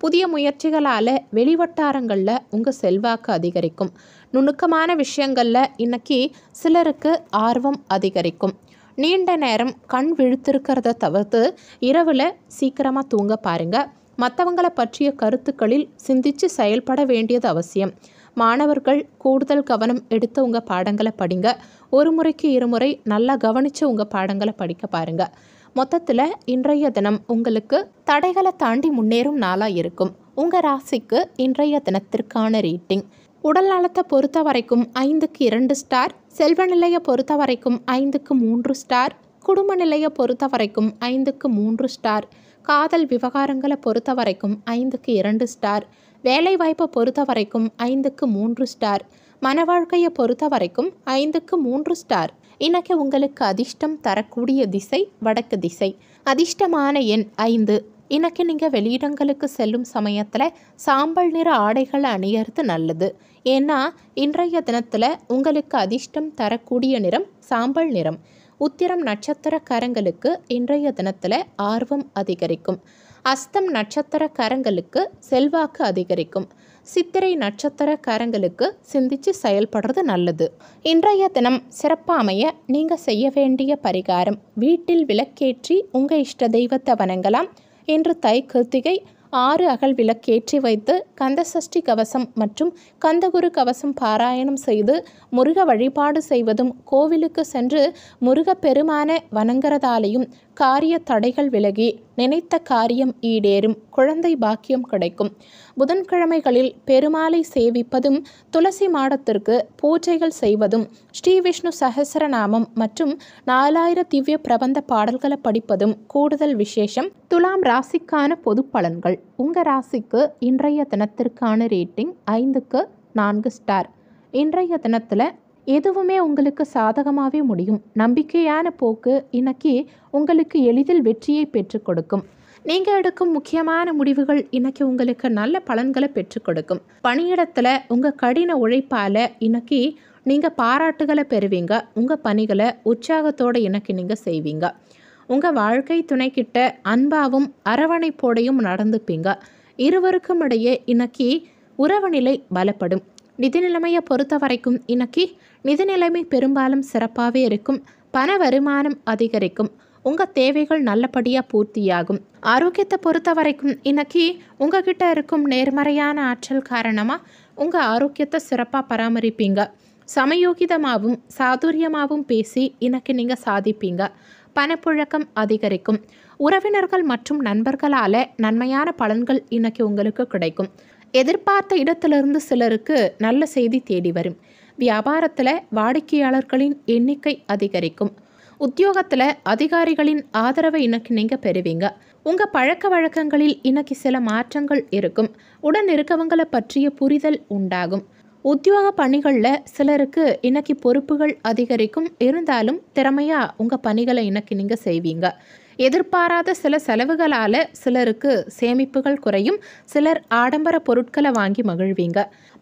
புதிய முயற்சிகளால் வெளிவட்டாரங்களில் உங்கள் செல்வாக்கு அதிகரிக்கும் நுணுக்கமான விஷயங்களில் இன்னைக்கு சிலருக்கு ஆர்வம் அதிகரிக்கும் நீண்ட நேரம் கண் விழுத்திருக்கிறத தவிர்த்து இரவில் சீக்கிரமாக தூங்க பாருங்கள் மற்றவங்களை பற்றிய கருத்துக்களில் சிந்தித்து செயல்பட வேண்டியது அவசியம் மாணவர்கள் கூடுதல் கவனம் எடுத்து உங்கள் பாடங்களை படிங்க ஒரு முறைக்கு இருமுறை நல்லா கவனித்து உங்கள் பாடங்களை படிக்க பாருங்கள் மொத்தத்தில் இன்றைய தினம் உங்களுக்கு தடைகளை தாண்டி முன்னேறும் நாளாக இருக்கும் உங்கள் ராசிக்கு இன்றைய தினத்திற்கான ரீட்டிங் உடல் நலத்தை பொறுத்த வரைக்கும் ஐந்துக்கு இரண்டு ஸ்டார் செல்வ நிலையை பொறுத்த வரைக்கும் ஐந்துக்கு மூன்று ஸ்டார் குடும்ப நிலையை பொறுத்த வரைக்கும் ஐந்துக்கு மூன்று ஸ்டார் காதல் விவகாரங்களை பொறுத்த வரைக்கும் ஐந்துக்கு இரண்டு ஸ்டார் வேலைவாய்ப்பை பொறுத்த வரைக்கும் ஐந்துக்கு மூன்று ஸ்டார் மன வாழ்க்கையை பொறுத்த வரைக்கும் ஐந்துக்கு மூன்று ஸ்டார் இன்னைக்கு உங்களுக்கு அதிர்ஷ்டம் தரக்கூடிய திசை வடக்கு திசை அதிர்ஷ்டமான எண் ஐந்து இன்னைக்கு நீங்கள் வெளியிடங்களுக்கு செல்லும் சமயத்தில் சாம்பல் நிற ஆடைகளை அணியறது நல்லது ஏன்னா இன்றைய தினத்தில் உங்களுக்கு அதிர்ஷ்டம் தரக்கூடிய நிறம் சாம்பல் நிறம் உத்திரம் நட்சத்திரக்காரங்களுக்கு இன்றைய தினத்தில் ஆர்வம் அதிகரிக்கும் அஸ்தம் நட்சத்திரக்காரங்களுக்கு செல்வாக்கு அதிகரிக்கும் சித்திரை நட்சத்திரக்காரங்களுக்கு சிந்திச்சு செயல்படுறது நல்லது இன்றைய தினம் சிறப்பாமைய நீங்கள் செய்ய வேண்டிய பரிகாரம் வீட்டில் விளக்கேற்றி உங்கள் இஷ்ட தெய்வத்தை வணங்கலாம் இன்று தை கிருத்திகை ஆறு அகல் விளக்கேற்றி வைத்து கந்தசஷ்டி கவசம் மற்றும் கந்தகுரு கவசம் பாராயணம் செய்து முருக வழிபாடு செய்வதும் கோவிலுக்கு சென்று முருகப்பெருமான வணங்குறதாலேயும் காரிய தடைகள் விலகி நினைத்த காரியம் ஈடேறும் குழந்தை பாக்கியம் கிடைக்கும் புதன்கிழமைகளில் பெருமாளை சேவிப்பதும் துளசி மாடத்திற்கு பூஜைகள் செய்வதும் ஸ்ரீ விஷ்ணு சஹசரநாமம் மற்றும் நாலாயிர திவ்ய பிரபந்த பாடல்களை படிப்பதும் கூடுதல் விசேஷம் துலாம் ராசிக்கான பொது பலன்கள் உங்கள் ராசிக்கு இன்றைய தினத்திற்கான ரேட்டிங் ஐந்துக்கு நான்கு ஸ்டார் இன்றைய தினத்தில் எதுவுமே உங்களுக்கு சாதகமாகவே முடியும் நம்பிக்கையான போக்கு இன்னைக்கு உங்களுக்கு எளிதில் வெற்றியை பெற்றுக் கொடுக்கும் நீங்கள் எடுக்கும் முக்கியமான முடிவுகள் இன்னைக்கு உங்களுக்கு நல்ல பலன்களை பெற்றுக் கொடுக்கும் பணியிடத்தில் உங்கள் கடின உழைப்பால் இன்னைக்கு நீங்கள் பாராட்டுகளை பெறுவீங்க உங்கள் பணிகளை உற்சாகத்தோடு இன்னைக்கு நீங்கள் செய்வீங்க உங்கள் வாழ்க்கை துணைக்கிட்ட அன்பாவும் அரவணைப்போடையும் நடந்துப்பீங்க இருவருக்கும் இடையே இன்னைக்கு உறவு நிலை பலப்படும் நிதி நிலைமையை பொறுத்த வரைக்கும் இன்னைக்கு நிதி நிலைமை பெரும்பாலும் சிறப்பாகவே இருக்கும் பண வருமானம் அதிகரிக்கும் உங்கள் தேவைகள் நல்லபடியாக பூர்த்தியாகும் ஆரோக்கியத்தை பொறுத்த வரைக்கும் இன்னைக்கு உங்ககிட்ட இருக்கும் நேர்மறையான ஆற்றல் காரணமாக உங்கள் ஆரோக்கியத்தை சிறப்பாக பராமரிப்பீங்க சமயோகிதமாகவும் சாதுரியமாகவும் பேசி இன்னைக்கு நீங்கள் சாதிப்பீங்க பணப்புழக்கம் அதிகரிக்கும் உறவினர்கள் மற்றும் நண்பர்களால் நன்மையான பலன்கள் இன்னைக்கு உங்களுக்கு கிடைக்கும் எதிர்பார்த்த இடத்திலிருந்து சிலருக்கு நல்ல செய்தி தேடி வரும் வியாபாரத்தில் வாடிக்கையாளர்களின் எண்ணிக்கை அதிகரிக்கும் உத்தியோகத்தில் அதிகாரிகளின் ஆதரவை இன்னைக்கு நீங்கள் பெறுவீங்க உங்கள் பழக்க வழக்கங்களில் இன்னைக்கு சில மாற்றங்கள் இருக்கும் உடன் இருக்கவங்களை பற்றிய புரிதல் உண்டாகும் உத்தியோக பணிகளில் சிலருக்கு இன்னைக்கு பொறுப்புகள் அதிகரிக்கும் இருந்தாலும் திறமையாக உங்கள் பணிகளை இன்னைக்கு நீங்கள் செய்வீங்க எதிர்பாராத சில செலவுகளால் சிலருக்கு சேமிப்புகள் குறையும் சிலர் ஆடம்பர பொருட்களை வாங்கி மகிழ்வீங்க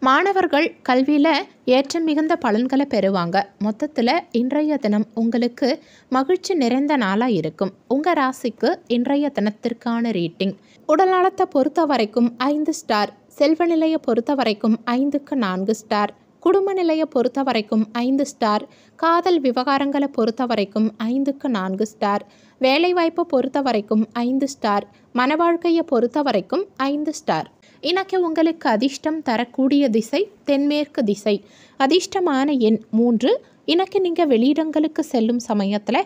மாணவர்கள் கல்வியில் ஏற்றம் மிகுந்த பலன்களை பெறுவாங்க மொத்தத்தில் இன்றைய தினம் உங்களுக்கு மகிழ்ச்சி நிறைந்த நாளாக இருக்கும் உங்கள் ராசிக்கு இன்றைய தினத்திற்கான ரீட்டிங் உடல்நலத்தை பொறுத்த வரைக்கும் ஐந்து ஸ்டார் செல்வ நிலையை பொறுத்த வரைக்கும் ஐந்துக்கு நான்கு ஸ்டார் குடும்ப நிலையை பொறுத்த வரைக்கும் ஐந்து ஸ்டார் காதல் விவகாரங்களை பொறுத்த வரைக்கும் ஐந்துக்கு நான்கு ஸ்டார் வேலைவாய்ப்பை பொறுத்த வரைக்கும் ஐந்து ஸ்டார் மன வாழ்க்கையை பொறுத்த வரைக்கும் ஐந்து ஸ்டார் இன்னைக்கு உங்களுக்கு அதிர்ஷ்டம் தரக்கூடிய திசை தென்மேற்கு திசை அதிர்ஷ்டமான எண் மூன்று இன்னைக்கு நீங்கள் வெளியிடங்களுக்கு செல்லும் சமயத்தில்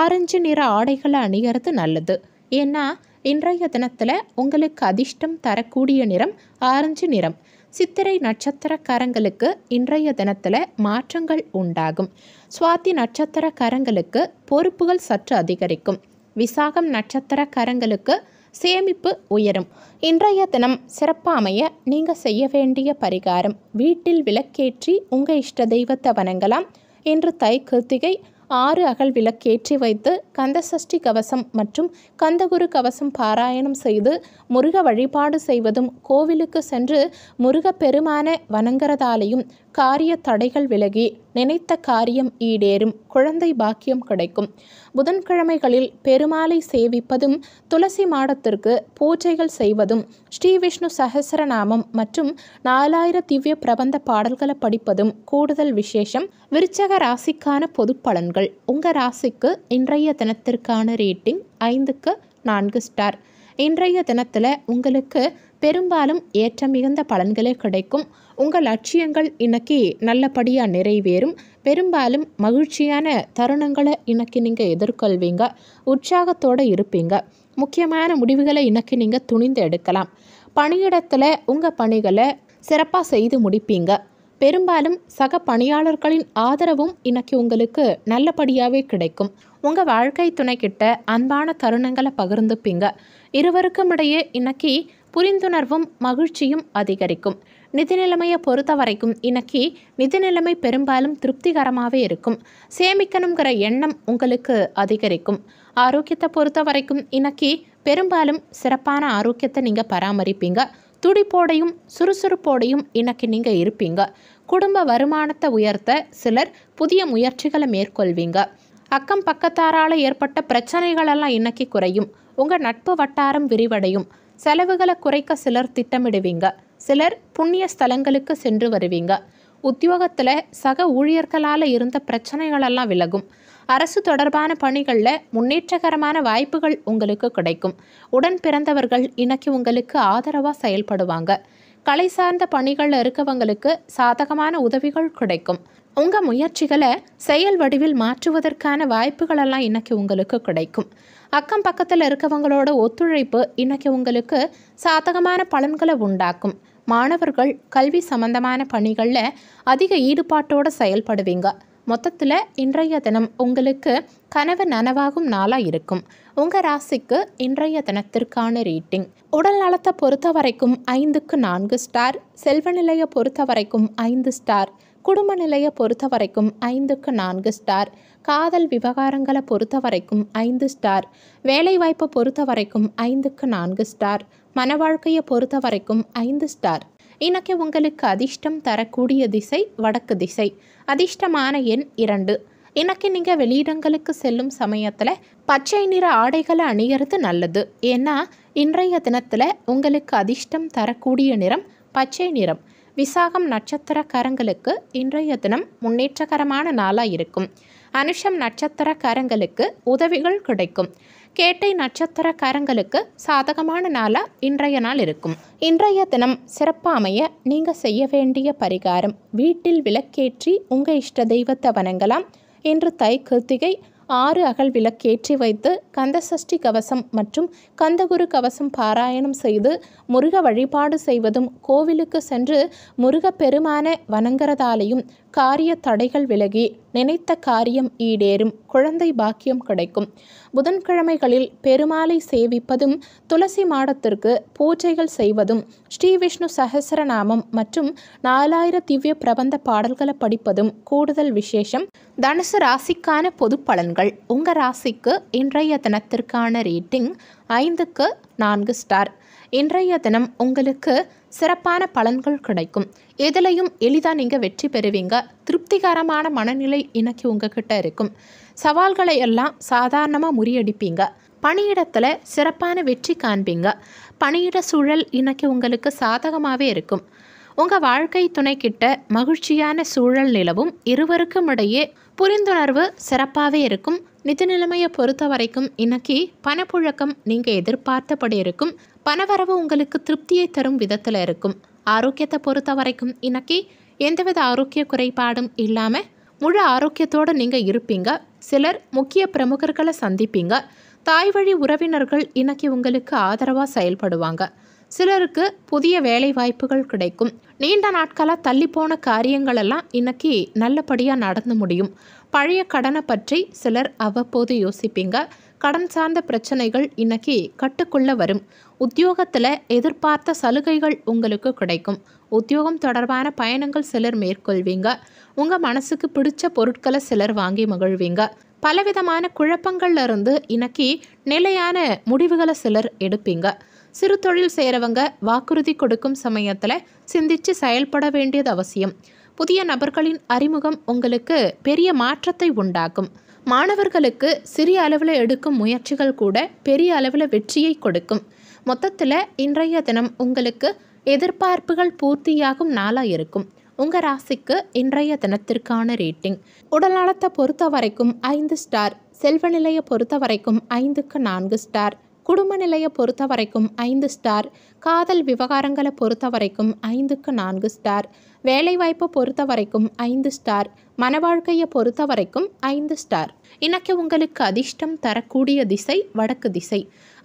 ஆரஞ்சு நிற ஆடைகளை அணிகிறது நல்லது ஏன்னா இன்றைய தினத்தில் உங்களுக்கு அதிர்ஷ்டம் தரக்கூடிய நிறம் ஆரஞ்சு நிறம் சித்திரை நட்சத்திரக்காரங்களுக்கு இன்றைய தினத்தில் மாற்றங்கள் உண்டாகும் சுவாதி நட்சத்திரக்காரங்களுக்கு பொறுப்புகள் சற்று அதிகரிக்கும் விசாகம் நட்சத்திரக்காரங்களுக்கு சேமிப்பு உயரும் இன்றைய தினம் சிறப்பாமைய நீங்கள் செய்ய வேண்டிய பரிகாரம் வீட்டில் விளக்கேற்றி உங்கள் இஷ்ட தெய்வத்தை வணங்கலாம் இன்று தை கிருத்திகை ஆறு அகல் விளக்கேற்றி வைத்து கந்தசஷ்டி கவசம் மற்றும் கந்தகுரு கவசம் பாராயணம் செய்து முருக வழிபாடு செய்வதும் கோவிலுக்கு சென்று முருகப்பெருமான வணங்குறதாலேயும் காரிய தடைகள் விலகி நினைத்த காரியம் ஈடேறும் குழந்தை பாக்கியம் கிடைக்கும் புதன்கிழமைகளில் பெருமாளை சேவிப்பதும் துளசி மாடத்திற்கு பூஜைகள் செய்வதும் ஸ்ரீ விஷ்ணு சஹசரநாமம் மற்றும் நாலாயிர திவ்ய பிரபந்த பாடல்களை படிப்பதும் கூடுதல் விசேஷம் விருச்சக ராசிக்கான பொது பலன்கள் உங்கள் ராசிக்கு இன்றைய தினத்திற்கான ரேட்டிங் ஐந்துக்கு நான்கு ஸ்டார் இன்றைய தினத்தில் உங்களுக்கு பெரும்பாலும் ஏற்ற மிகுந்த பலன்களே கிடைக்கும் உங்கள் லட்சியங்கள் இன்னைக்கு நல்லபடியாக நிறைவேறும் பெரும்பாலும் மகிழ்ச்சியான தருணங்களை இன்னைக்கு நீங்கள் எதிர்கொள்வீங்க உற்சாகத்தோடு இருப்பீங்க முக்கியமான முடிவுகளை இன்னைக்கு நீங்கள் துணிந்து எடுக்கலாம் பணியிடத்தில் உங்கள் பணிகளை சிறப்பாக செய்து முடிப்பீங்க பெரும்பாலும் சக பணியாளர்களின் ஆதரவும் இன்னைக்கு உங்களுக்கு நல்லபடியாகவே கிடைக்கும் உங்கள் வாழ்க்கை துணைக்கிட்ட அன்பான தருணங்களை பகிர்ந்துப்பீங்க இருவருக்கும் இடையே இன்னைக்கு புரிந்துணர்வும் மகிழ்ச்சியும் அதிகரிக்கும் நிதி நிலைமையை பொறுத்த வரைக்கும் இன்னைக்கு நிதி நிலைமை பெரும்பாலும் திருப்திகரமாகவே இருக்கும் சேமிக்கணுங்கிற எண்ணம் உங்களுக்கு அதிகரிக்கும் ஆரோக்கியத்தை பொறுத்த வரைக்கும் இன்னைக்கு பெரும்பாலும் சிறப்பான ஆரோக்கியத்தை நீங்கள் பராமரிப்பீங்க துடிப்போடையும் சுறுசுறுப்போடையும் இன்னைக்கு நீங்கள் இருப்பீங்க குடும்ப வருமானத்தை உயர்த்த சிலர் புதிய முயற்சிகளை மேற்கொள்வீங்க அக்கம் பக்கத்தாரால் ஏற்பட்ட பிரச்சனைகளெல்லாம் இன்னைக்கு குறையும் உங்கள் நட்பு வட்டாரம் விரிவடையும் செலவுகளை குறைக்க சிலர் திட்டமிடுவீங்க சிலர் புண்ணிய ஸ்தலங்களுக்கு சென்று வருவீங்க உத்தியோகத்தில் சக ஊழியர்களால் இருந்த பிரச்சனைகளெல்லாம் விலகும் அரசு தொடர்பான பணிகளில் முன்னேற்றகரமான வாய்ப்புகள் உங்களுக்கு கிடைக்கும் உடன் பிறந்தவர்கள் இன்னைக்கு உங்களுக்கு ஆதரவாக செயல்படுவாங்க கலை சார்ந்த பணிகளில் இருக்கவங்களுக்கு சாதகமான உதவிகள் கிடைக்கும் உங்கள் முயற்சிகளை செயல் வடிவில் மாற்றுவதற்கான வாய்ப்புகளெல்லாம் இன்றைக்கி உங்களுக்கு கிடைக்கும் அக்கம் பக்கத்தில் இருக்கவங்களோட ஒத்துழைப்பு இன்றைக்கி உங்களுக்கு சாதகமான பலன்களை உண்டாக்கும் மாணவர்கள் கல்வி சம்பந்தமான பணிகளில் அதிக ஈடுபாட்டோடு செயல்படுவீங்க மொத்தத்தில் இன்றைய தினம் உங்களுக்கு கனவு நனவாகும் நாளாக இருக்கும் உங்கள் ராசிக்கு இன்றைய தினத்திற்கான ரேட்டிங் உடல் நலத்தை பொறுத்த வரைக்கும் ஐந்துக்கு நான்கு ஸ்டார் செல்வ நிலையை பொறுத்த வரைக்கும் ஐந்து ஸ்டார் குடும்ப நிலையை பொறுத்த வரைக்கும் ஐந்துக்கு நான்கு ஸ்டார் காதல் விவகாரங்களை பொறுத்த வரைக்கும் ஐந்து ஸ்டார் வேலைவாய்ப்பை பொறுத்த வரைக்கும் ஐந்துக்கு நான்கு ஸ்டார் மன வாழ்க்கையை பொறுத்த வரைக்கும் ஐந்து ஸ்டார் இன்னைக்கு உங்களுக்கு அதிர்ஷ்டம் தரக்கூடிய திசை வடக்கு திசை அதிர்ஷ்டமான எண் இரண்டு இன்னைக்கு நீங்கள் வெளியிடங்களுக்கு செல்லும் சமயத்தில் பச்சை நிற ஆடைகளை அணிகிறது நல்லது ஏன்னா இன்றைய தினத்தில் உங்களுக்கு அதிர்ஷ்டம் தரக்கூடிய நிறம் பச்சை நிறம் விசாகம் நட்சத்திரக்காரங்களுக்கு இன்றைய தினம் முன்னேற்றகரமான நாளாக இருக்கும் அனுஷம் நட்சத்திரக்காரங்களுக்கு உதவிகள் கிடைக்கும் கேட்டை நட்சத்திர கரங்களுக்கு சாதகமான நாளாக இன்றைய நாள் இருக்கும் இன்றைய தினம் சிறப்பாமைய நீங்கள் செய்ய வேண்டிய பரிகாரம் வீட்டில் விளக்கேற்றி உங்கள் இஷ்ட தெய்வத்தை வணங்கலாம் இன்று தை கிருத்திகை ஆறு அகல் விளக்கேற்றி வைத்து கந்தசஷ்டி கவசம் மற்றும் கந்தகுரு கவசம் பாராயணம் செய்து முருக வழிபாடு செய்வதும் கோவிலுக்கு சென்று முருகப்பெருமான வணங்குறதாலேயும் காரிய தடைகள் விலகி நினைத்த காரியம் ஈடேறும் குழந்தை பாக்கியம் கிடைக்கும் புதன்கிழமைகளில் பெருமாளை சேவிப்பதும் துளசி மாடத்திற்கு பூஜைகள் செய்வதும் ஸ்ரீ விஷ்ணு சஹசரநாமம் மற்றும் நாலாயிர திவ்ய பிரபந்த பாடல்களை படிப்பதும் கூடுதல் விசேஷம் தனுசு ராசிக்கான பொது பலன்கள் உங்கள் ராசிக்கு இன்றைய தினத்திற்கான ரேட்டிங் ஐந்துக்கு நான்கு ஸ்டார் இன்றைய தினம் உங்களுக்கு சிறப்பான பலன்கள் கிடைக்கும் எதிலையும் எளிதாக நீங்கள் வெற்றி பெறுவீங்க திருப்திகரமான மனநிலை இன்னைக்கு உங்ககிட்ட இருக்கும் சவால்களை எல்லாம் சாதாரணமாக முறியடிப்பீங்க பணியிடத்தில் சிறப்பான வெற்றி காண்பீங்க பணியிட சூழல் இன்னைக்கு உங்களுக்கு சாதகமாகவே இருக்கும் உங்கள் வாழ்க்கை துணைக்கிட்ட மகிழ்ச்சியான சூழல் நிலவும் இருவருக்கும் இடையே புரிந்துணர்வு சிறப்பாகவே இருக்கும் நிதி நிலைமையை பொறுத்த வரைக்கும் இன்னைக்கு பணப்புழக்கம் நீங்கள் எதிர்பார்த்தபடி இருக்கும் பணவரவு உங்களுக்கு திருப்தியை தரும் விதத்தில் இருக்கும் ஆரோக்கியத்தை பொறுத்த வரைக்கும் இன்னைக்கு எந்தவித ஆரோக்கிய குறைபாடும் இல்லாமல் முழு ஆரோக்கியத்தோடு நீங்கள் இருப்பீங்க சிலர் முக்கிய பிரமுகர்களை சந்திப்பீங்க தாய் வழி உறவினர்கள் இன்னைக்கு உங்களுக்கு ஆதரவாக செயல்படுவாங்க சிலருக்கு புதிய வேலை வாய்ப்புகள் கிடைக்கும் நீண்ட நாட்களாக தள்ளிப்போன காரியங்களெல்லாம் இன்னைக்கு நல்லபடியாக நடந்து முடியும் பழைய கடனை பற்றி சிலர் அவ்வப்போது யோசிப்பீங்க கடன் சார்ந்த பிரச்சனைகள் இன்னைக்கு கட்டுக்குள்ளே வரும் உத்தியோகத்தில் எதிர்பார்த்த சலுகைகள் உங்களுக்கு கிடைக்கும் உத்தியோகம் தொடர்பான பயணங்கள் சிலர் மேற்கொள்வீங்க உங்கள் மனசுக்கு பிடிச்ச பொருட்களை சிலர் வாங்கி மகிழ்வீங்க பலவிதமான குழப்பங்கள்லேருந்து இன்னைக்கு நிலையான முடிவுகளை சிலர் எடுப்பீங்க சிறு தொழில் செய்கிறவங்க வாக்குறுதி கொடுக்கும் சமயத்தில் சிந்தித்து செயல்பட வேண்டியது அவசியம் புதிய நபர்களின் அறிமுகம் உங்களுக்கு பெரிய மாற்றத்தை உண்டாக்கும் மாணவர்களுக்கு சிறிய அளவில் எடுக்கும் முயற்சிகள் கூட பெரிய அளவில் வெற்றியை கொடுக்கும் மொத்தத்தில் இன்றைய தினம் உங்களுக்கு எதிர்பார்ப்புகள் பூர்த்தியாகும் நாளாக இருக்கும் உங்கள் ராசிக்கு இன்றைய தினத்திற்கான ரேட்டிங் உடல்நலத்தை பொறுத்த வரைக்கும் ஐந்து ஸ்டார் செல்வ நிலையை பொறுத்த வரைக்கும் ஐந்துக்கு நான்கு ஸ்டார் குடும்ப நிலையை பொறுத்த வரைக்கும் ஐந்து ஸ்டார் காதல் விவகாரங்களை பொறுத்த வரைக்கும் ஐந்துக்கு நான்கு ஸ்டார் வேலைவாய்ப்பு பொறுத்த வரைக்கும் ஐந்து ஸ்டார் மன வாழ்க்கையை பொறுத்த வரைக்கும் ஐந்து ஸ்டார் இன்னைக்கு உங்களுக்கு அதிர்ஷ்டம் தரக்கூடிய திசை வடக்கு திசை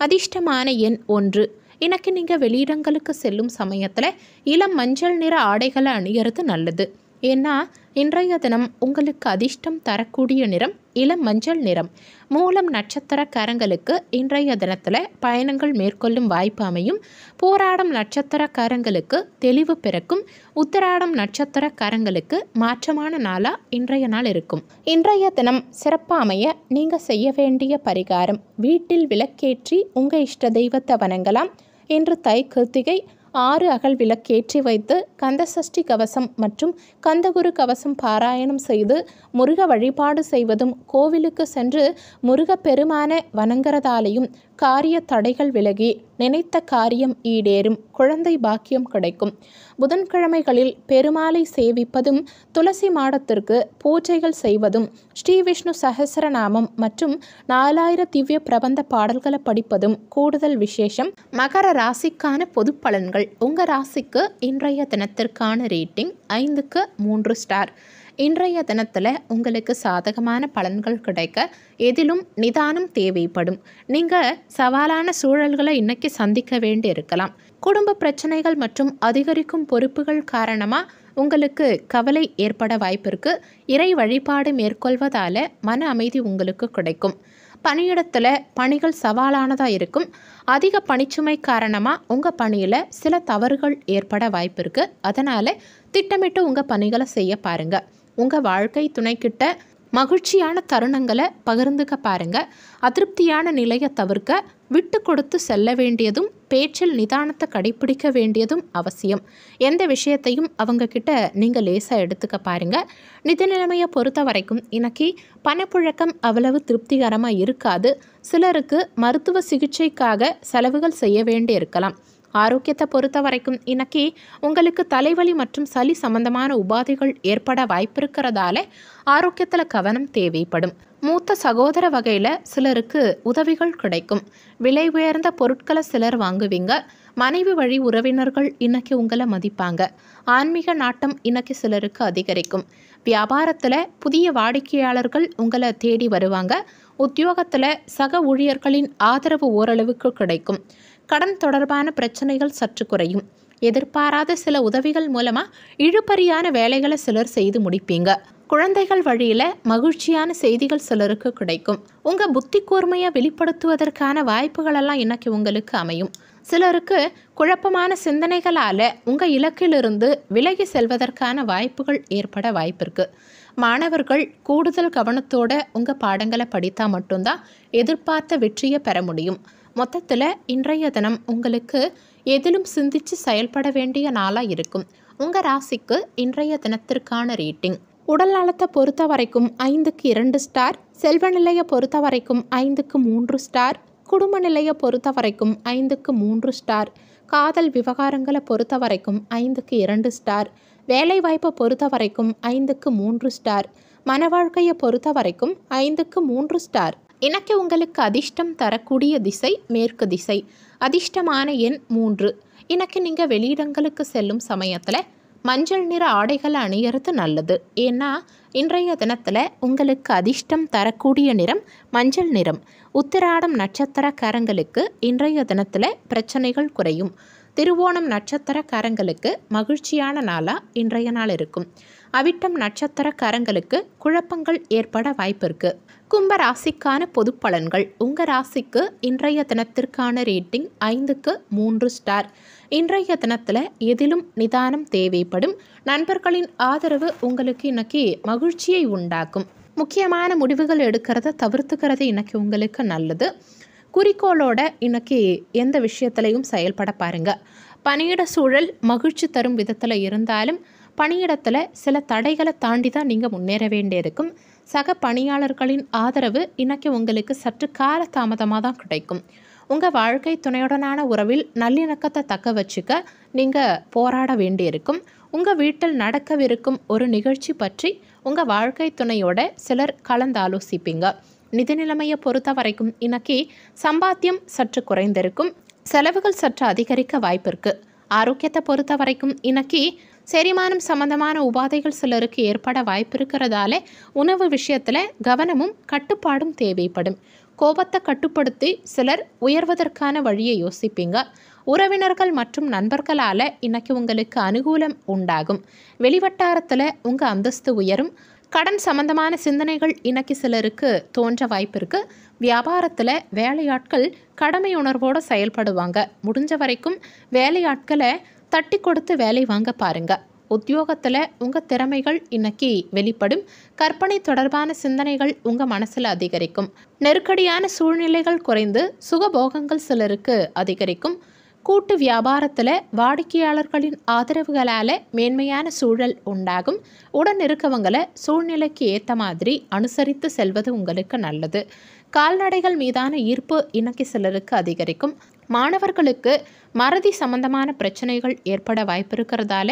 அதிர்ஷ்டமான எண் ஒன்று இன்னைக்கு நீங்கள் வெளியிடங்களுக்கு செல்லும் சமயத்தில் இளம் மஞ்சள் நிற ஆடைகளை அணிகிறது நல்லது ஏன்னா இன்றைய தினம் உங்களுக்கு அதிர்ஷ்டம் தரக்கூடிய நிறம் இளம் மஞ்சள் நிறம் மூலம் நட்சத்திரக்காரங்களுக்கு இன்றைய தினத்தில் பயணங்கள் மேற்கொள்ளும் வாய்ப்பு அமையும் நட்சத்திர நட்சத்திரக்காரங்களுக்கு தெளிவு பிறக்கும் உத்தராடம் நட்சத்திரக்காரங்களுக்கு மாற்றமான நாளாக இன்றைய நாள் இருக்கும் இன்றைய தினம் சிறப்பாக அமைய நீங்கள் செய்ய வேண்டிய பரிகாரம் வீட்டில் விளக்கேற்றி உங்கள் இஷ்ட தெய்வத்தை வணங்கலாம் என்று தை கிருத்திகை ஆறு அகல் விளக்கேற்றி வைத்து கந்தசஷ்டி கவசம் மற்றும் கந்தகுரு கவசம் பாராயணம் செய்து முருக வழிபாடு செய்வதும் கோவிலுக்கு சென்று முருக பெருமான வணங்குறதாலேயும் காரிய தடைகள் விலகி நினைத்த காரியம் ஈடேறும் குழந்தை பாக்கியம் கிடைக்கும் புதன்கிழமைகளில் பெருமாலை சேவிப்பதும் துளசி மாடத்திற்கு பூஜைகள் செய்வதும் ஸ்ரீ விஷ்ணு சஹசரநாமம் மற்றும் நாலாயிர திவ்ய பிரபந்த பாடல்களை படிப்பதும் கூடுதல் விசேஷம் மகர ராசிக்கான பொது பலன்கள் உங்கள் ராசிக்கு இன்றைய தினத்திற்கான ரேட்டிங் ஐந்துக்கு மூன்று ஸ்டார் இன்றைய தினத்தில் உங்களுக்கு சாதகமான பலன்கள் கிடைக்க எதிலும் நிதானம் தேவைப்படும் நீங்கள் சவாலான சூழல்களை இன்றைக்கி சந்திக்க வேண்டி இருக்கலாம் குடும்ப பிரச்சனைகள் மற்றும் அதிகரிக்கும் பொறுப்புகள் காரணமாக உங்களுக்கு கவலை ஏற்பட வாய்ப்பிருக்கு இறை வழிபாடு மேற்கொள்வதால் மன அமைதி உங்களுக்கு கிடைக்கும் பணியிடத்தில் பணிகள் சவாலானதாக இருக்கும் அதிக பணிச்சுமை காரணமாக உங்கள் பணியில் சில தவறுகள் ஏற்பட வாய்ப்பு இருக்குது அதனால் திட்டமிட்டு உங்கள் பணிகளை செய்ய பாருங்கள் உங்கள் வாழ்க்கை துணைக்கிட்ட மகிழ்ச்சியான தருணங்களை பகிர்ந்துக்க பாருங்கள் அதிருப்தியான நிலையை தவிர்க்க விட்டு கொடுத்து செல்ல வேண்டியதும் பேச்சில் நிதானத்தை கடைபிடிக்க வேண்டியதும் அவசியம் எந்த விஷயத்தையும் அவங்கக்கிட்ட நீங்கள் லேசாக எடுத்துக்க பாருங்கள் நிதி நிலைமையை பொறுத்த வரைக்கும் இன்னைக்கு பணப்புழக்கம் அவ்வளவு திருப்திகரமாக இருக்காது சிலருக்கு மருத்துவ சிகிச்சைக்காக செலவுகள் செய்ய வேண்டி இருக்கலாம் ஆரோக்கியத்தை பொறுத்த வரைக்கும் இன்னைக்கு உங்களுக்கு தலைவலி மற்றும் சளி சம்பந்தமான உபாதைகள் ஏற்பட வாய்ப்பிருக்கிறதால ஆரோக்கியத்தில் கவனம் தேவைப்படும் மூத்த சகோதர வகையில் சிலருக்கு உதவிகள் கிடைக்கும் விலை உயர்ந்த பொருட்களை சிலர் வாங்குவீங்க மனைவி வழி உறவினர்கள் இன்னைக்கு உங்களை மதிப்பாங்க ஆன்மீக நாட்டம் இன்னைக்கு சிலருக்கு அதிகரிக்கும் வியாபாரத்தில் புதிய வாடிக்கையாளர்கள் உங்களை தேடி வருவாங்க உத்தியோகத்தில் சக ஊழியர்களின் ஆதரவு ஓரளவுக்கு கிடைக்கும் கடன் தொடர்பான பிரச்சனைகள் சற்று குறையும் எதிர்பாராத சில உதவிகள் மூலமாக இழுபறியான வேலைகளை சிலர் செய்து முடிப்பீங்க குழந்தைகள் வழியில் மகிழ்ச்சியான செய்திகள் சிலருக்கு கிடைக்கும் உங்கள் புத்தி கூர்மையை வெளிப்படுத்துவதற்கான வாய்ப்புகளெல்லாம் இன்றைக்கி உங்களுக்கு அமையும் சிலருக்கு குழப்பமான சிந்தனைகளால் உங்கள் இலக்கிலிருந்து விலகி செல்வதற்கான வாய்ப்புகள் ஏற்பட வாய்ப்பிருக்கு மாணவர்கள் கூடுதல் கவனத்தோடு உங்கள் பாடங்களை படித்தால் மட்டும்தான் எதிர்பார்த்த வெற்றியை பெற முடியும் மொத்தத்தில் இன்றைய தினம் உங்களுக்கு எதிலும் சிந்தித்து செயல்பட வேண்டிய நாளாக இருக்கும் உங்கள் ராசிக்கு இன்றைய தினத்திற்கான ரேட்டிங் உடல் நலத்தை பொறுத்த வரைக்கும் ஐந்துக்கு இரண்டு ஸ்டார் செல்வ நிலையை பொறுத்த வரைக்கும் ஐந்துக்கு மூன்று ஸ்டார் குடும்ப நிலையை பொறுத்த வரைக்கும் ஐந்துக்கு மூன்று ஸ்டார் காதல் விவகாரங்களை பொறுத்த வரைக்கும் ஐந்துக்கு இரண்டு ஸ்டார் வேலைவாய்ப்பை பொறுத்த வரைக்கும் ஐந்துக்கு மூன்று ஸ்டார் மன வாழ்க்கையை பொறுத்த வரைக்கும் ஐந்துக்கு மூன்று ஸ்டார் எனக்கு உங்களுக்கு அதிர்ஷ்டம் தரக்கூடிய திசை மேற்கு திசை அதிர்ஷ்டமான எண் மூன்று எனக்கு நீங்கள் வெளியிடங்களுக்கு செல்லும் சமயத்தில் மஞ்சள் நிற ஆடைகளை அணியறது நல்லது ஏன்னா இன்றைய தினத்தில் உங்களுக்கு அதிர்ஷ்டம் தரக்கூடிய நிறம் மஞ்சள் நிறம் உத்திராடம் நட்சத்திரக்காரங்களுக்கு இன்றைய தினத்தில் பிரச்சனைகள் குறையும் திருவோணம் நட்சத்திரக்காரங்களுக்கு மகிழ்ச்சியான நாளாக இன்றைய நாள் இருக்கும் அவிட்டம் நட்சத்திரக்காரங்களுக்கு குழப்பங்கள் ஏற்பட வாய்ப்பு இருக்குது கும்ப ராசிக்கான பொது பலன்கள் உங்கள் ராசிக்கு இன்றைய தினத்திற்கான ரேட்டிங் ஐந்துக்கு மூன்று ஸ்டார் இன்றைய தினத்தில் எதிலும் நிதானம் தேவைப்படும் நண்பர்களின் ஆதரவு உங்களுக்கு இன்னைக்கு மகிழ்ச்சியை உண்டாக்கும் முக்கியமான முடிவுகள் எடுக்கிறத தவிர்த்துக்கிறது இன்னைக்கு உங்களுக்கு நல்லது குறிக்கோளோட இன்னைக்கு எந்த விஷயத்திலையும் செயல்பட பாருங்க பணியிட சூழல் மகிழ்ச்சி தரும் விதத்தில் இருந்தாலும் பணியிடத்தில் சில தடைகளை தாண்டி தான் நீங்கள் முன்னேற வேண்டியிருக்கும் சக பணியாளர்களின் ஆதரவு இன்னைக்கு உங்களுக்கு சற்று காலதாமதமாக தான் கிடைக்கும் உங்கள் வாழ்க்கை துணையுடனான உறவில் நல்லிணக்கத்தை தக்க வச்சுக்க நீங்கள் போராட வேண்டியிருக்கும் உங்கள் வீட்டில் நடக்கவிருக்கும் ஒரு நிகழ்ச்சி பற்றி உங்கள் வாழ்க்கை துணையோட சிலர் ஆலோசிப்பீங்க நிதி நிலைமையை பொறுத்த வரைக்கும் இன்னைக்கு சம்பாத்தியம் சற்று குறைந்திருக்கும் செலவுகள் சற்று அதிகரிக்க வாய்ப்பிருக்கு ஆரோக்கியத்தை பொறுத்த வரைக்கும் இன்னைக்கு செரிமானம் சம்பந்தமான உபாதைகள் சிலருக்கு ஏற்பட வாய்ப்பு இருக்கிறதால உணவு விஷயத்தில் கவனமும் கட்டுப்பாடும் தேவைப்படும் கோபத்தை கட்டுப்படுத்தி சிலர் உயர்வதற்கான வழியை யோசிப்பீங்க உறவினர்கள் மற்றும் நண்பர்களால் இன்னைக்கு உங்களுக்கு அனுகூலம் உண்டாகும் வெளிவட்டாரத்தில் உங்கள் அந்தஸ்து உயரும் கடன் சம்பந்தமான சிந்தனைகள் இன்னைக்கு சிலருக்கு தோன்ற வாய்ப்பு வியாபாரத்தில் வேலையாட்கள் கடமை உணர்வோடு செயல்படுவாங்க முடிஞ்ச வரைக்கும் வேலையாட்களை தட்டி கொடுத்து வேலை வாங்க பாருங்க உத்தியோகத்தில் உங்கள் திறமைகள் இன்னைக்கு வெளிப்படும் கற்பனை தொடர்பான சிந்தனைகள் உங்கள் மனசில் அதிகரிக்கும் நெருக்கடியான சூழ்நிலைகள் குறைந்து சுகபோகங்கள் சிலருக்கு அதிகரிக்கும் கூட்டு வியாபாரத்தில் வாடிக்கையாளர்களின் ஆதரவுகளால் மேன்மையான சூழல் உண்டாகும் உடன் இருக்கவங்களை சூழ்நிலைக்கு ஏற்ற மாதிரி அனுசரித்து செல்வது உங்களுக்கு நல்லது கால்நடைகள் மீதான ஈர்ப்பு இன்னைக்கு சிலருக்கு அதிகரிக்கும் மாணவர்களுக்கு மறதி சம்பந்தமான பிரச்சனைகள் ஏற்பட வாய்ப்பு இருக்கிறதால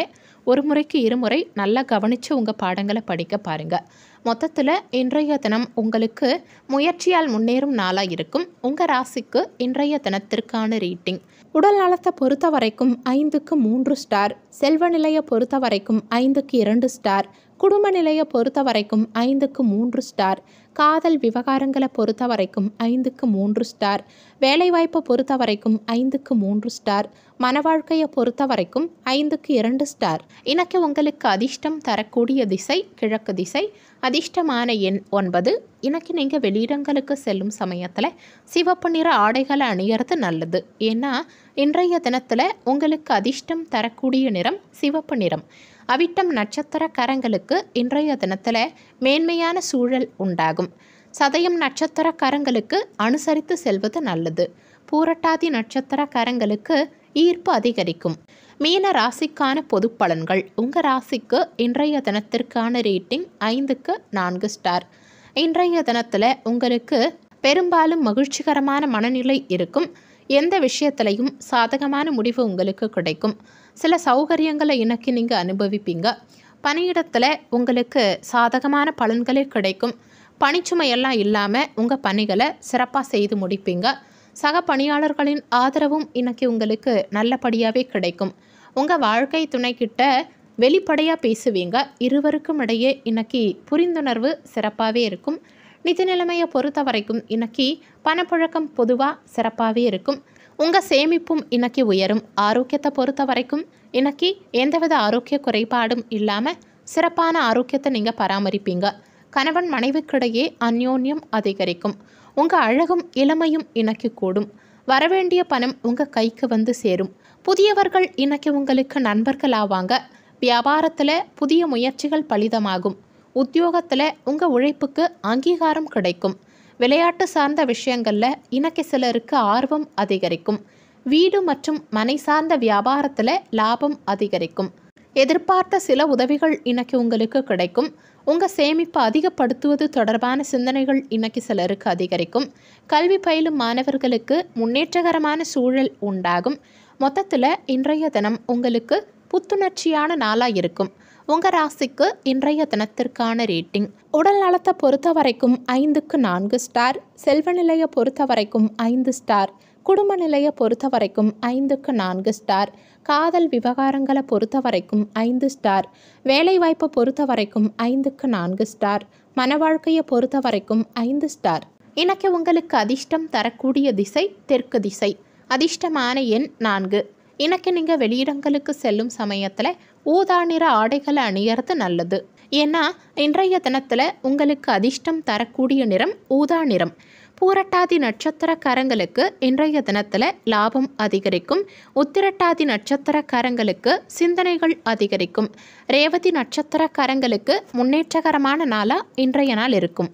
ஒரு முறைக்கு இருமுறை நல்லா கவனித்து உங்கள் பாடங்களை படிக்க பாருங்கள் மொத்தத்தில் இன்றைய தினம் உங்களுக்கு முயற்சியால் முன்னேறும் நாளாக இருக்கும் உங்கள் ராசிக்கு இன்றைய தினத்திற்கான ரீட்டிங் உடல் நலத்தை பொறுத்த வரைக்கும் ஐந்துக்கு மூன்று ஸ்டார் செல்வ நிலையை பொறுத்த வரைக்கும் ஐந்துக்கு இரண்டு ஸ்டார் குடும்ப நிலையை பொறுத்த வரைக்கும் ஐந்துக்கு மூன்று ஸ்டார் காதல் விவகாரங்களை பொறுத்த வரைக்கும் ஐந்துக்கு மூன்று ஸ்டார் வேலைவாய்ப்பை பொறுத்த வரைக்கும் ஐந்துக்கு மூன்று ஸ்டார் மன வாழ்க்கையை பொறுத்த வரைக்கும் ஐந்துக்கு இரண்டு ஸ்டார் இன்னைக்கு உங்களுக்கு அதிர்ஷ்டம் தரக்கூடிய திசை கிழக்கு திசை அதிர்ஷ்டமான எண் ஒன்பது இன்னைக்கு நீங்கள் வெளியிடங்களுக்கு செல்லும் சமயத்தில் சிவப்பு நிற ஆடைகளை அணியறது நல்லது ஏன்னா இன்றைய தினத்தில் உங்களுக்கு அதிர்ஷ்டம் தரக்கூடிய நிறம் சிவப்பு நிறம் அவிட்டம் நட்சத்திர கரங்களுக்கு இன்றைய தினத்தில் மேன்மையான சூழல் உண்டாகும் சதயம் கரங்களுக்கு அனுசரித்து செல்வது நல்லது பூரட்டாதி நட்சத்திர கரங்களுக்கு ஈர்ப்பு அதிகரிக்கும் மீன ராசிக்கான பொது பலன்கள் உங்கள் ராசிக்கு இன்றைய தினத்திற்கான ரேட்டிங் ஐந்துக்கு நான்கு ஸ்டார் இன்றைய தினத்தில் உங்களுக்கு பெரும்பாலும் மகிழ்ச்சிகரமான மனநிலை இருக்கும் எந்த விஷயத்திலையும் சாதகமான முடிவு உங்களுக்கு கிடைக்கும் சில சௌகரியங்களை இன்னைக்கு நீங்கள் அனுபவிப்பீங்க பணியிடத்தில் உங்களுக்கு சாதகமான பலன்களே கிடைக்கும் பணிச்சுமையெல்லாம் இல்லாமல் உங்கள் பணிகளை சிறப்பாக செய்து முடிப்பீங்க சக பணியாளர்களின் ஆதரவும் இன்னைக்கு உங்களுக்கு நல்லபடியாகவே கிடைக்கும் உங்கள் வாழ்க்கை துணைக்கிட்ட வெளிப்படையாக பேசுவீங்க இருவருக்கும் இடையே இன்னைக்கு புரிந்துணர்வு சிறப்பாகவே இருக்கும் நிதி நிலைமையை பொறுத்த வரைக்கும் இன்னைக்கு பணப்புழக்கம் பொதுவாக சிறப்பாகவே இருக்கும் உங்கள் சேமிப்பும் இன்னைக்கு உயரும் ஆரோக்கியத்தை பொறுத்த வரைக்கும் இன்னைக்கு எந்தவித ஆரோக்கிய குறைபாடும் இல்லாமல் சிறப்பான ஆரோக்கியத்தை நீங்கள் பராமரிப்பீங்க கணவன் மனைவிக்கிடையே அந்யோன்யம் அதிகரிக்கும் உங்கள் அழகும் இளமையும் இன்னைக்கு கூடும் வரவேண்டிய பணம் உங்கள் கைக்கு வந்து சேரும் புதியவர்கள் இன்னைக்கு உங்களுக்கு நண்பர்கள் ஆவாங்க வியாபாரத்தில் புதிய முயற்சிகள் பலிதமாகும் உத்தியோகத்தில் உங்கள் உழைப்புக்கு அங்கீகாரம் கிடைக்கும் விளையாட்டு சார்ந்த விஷயங்களில் இணக்கி சிலருக்கு ஆர்வம் அதிகரிக்கும் வீடு மற்றும் மனை சார்ந்த வியாபாரத்தில் லாபம் அதிகரிக்கும் எதிர்பார்த்த சில உதவிகள் இன்னைக்கு உங்களுக்கு கிடைக்கும் உங்கள் சேமிப்பை அதிகப்படுத்துவது தொடர்பான சிந்தனைகள் இன்னைக்கு சிலருக்கு அதிகரிக்கும் கல்வி பயிலும் மாணவர்களுக்கு முன்னேற்றகரமான சூழல் உண்டாகும் மொத்தத்தில் இன்றைய தினம் உங்களுக்கு புத்துணர்ச்சியான நாளாக இருக்கும் உங்கள் ராசிக்கு இன்றைய தினத்திற்கான ரேட்டிங் உடல் நலத்தை பொறுத்த வரைக்கும் ஐந்துக்கு நான்கு ஸ்டார் செல்வ நிலையை பொறுத்த வரைக்கும் ஐந்து ஸ்டார் குடும்ப நிலையை பொறுத்த வரைக்கும் ஐந்துக்கு நான்கு ஸ்டார் காதல் விவகாரங்களை பொறுத்த வரைக்கும் ஐந்து ஸ்டார் வேலைவாய்ப்பை பொறுத்த வரைக்கும் ஐந்துக்கு நான்கு ஸ்டார் மன வாழ்க்கையை பொறுத்த வரைக்கும் ஐந்து ஸ்டார் இன்னைக்கு உங்களுக்கு அதிர்ஷ்டம் தரக்கூடிய திசை தெற்கு திசை அதிர்ஷ்டமான எண் நான்கு இன்னைக்கு நீங்கள் வெளியிடங்களுக்கு செல்லும் சமயத்தில் ஊதா நிற ஆடைகளை அணியறது நல்லது ஏன்னா இன்றைய தினத்தில் உங்களுக்கு அதிர்ஷ்டம் தரக்கூடிய நிறம் ஊதா நிறம் பூரட்டாதி நட்சத்திரக்காரங்களுக்கு இன்றைய தினத்தில் லாபம் அதிகரிக்கும் உத்திரட்டாதி நட்சத்திரக்காரங்களுக்கு சிந்தனைகள் அதிகரிக்கும் ரேவதி நட்சத்திரக்காரங்களுக்கு முன்னேற்றகரமான நாளாக இன்றைய நாள் இருக்கும்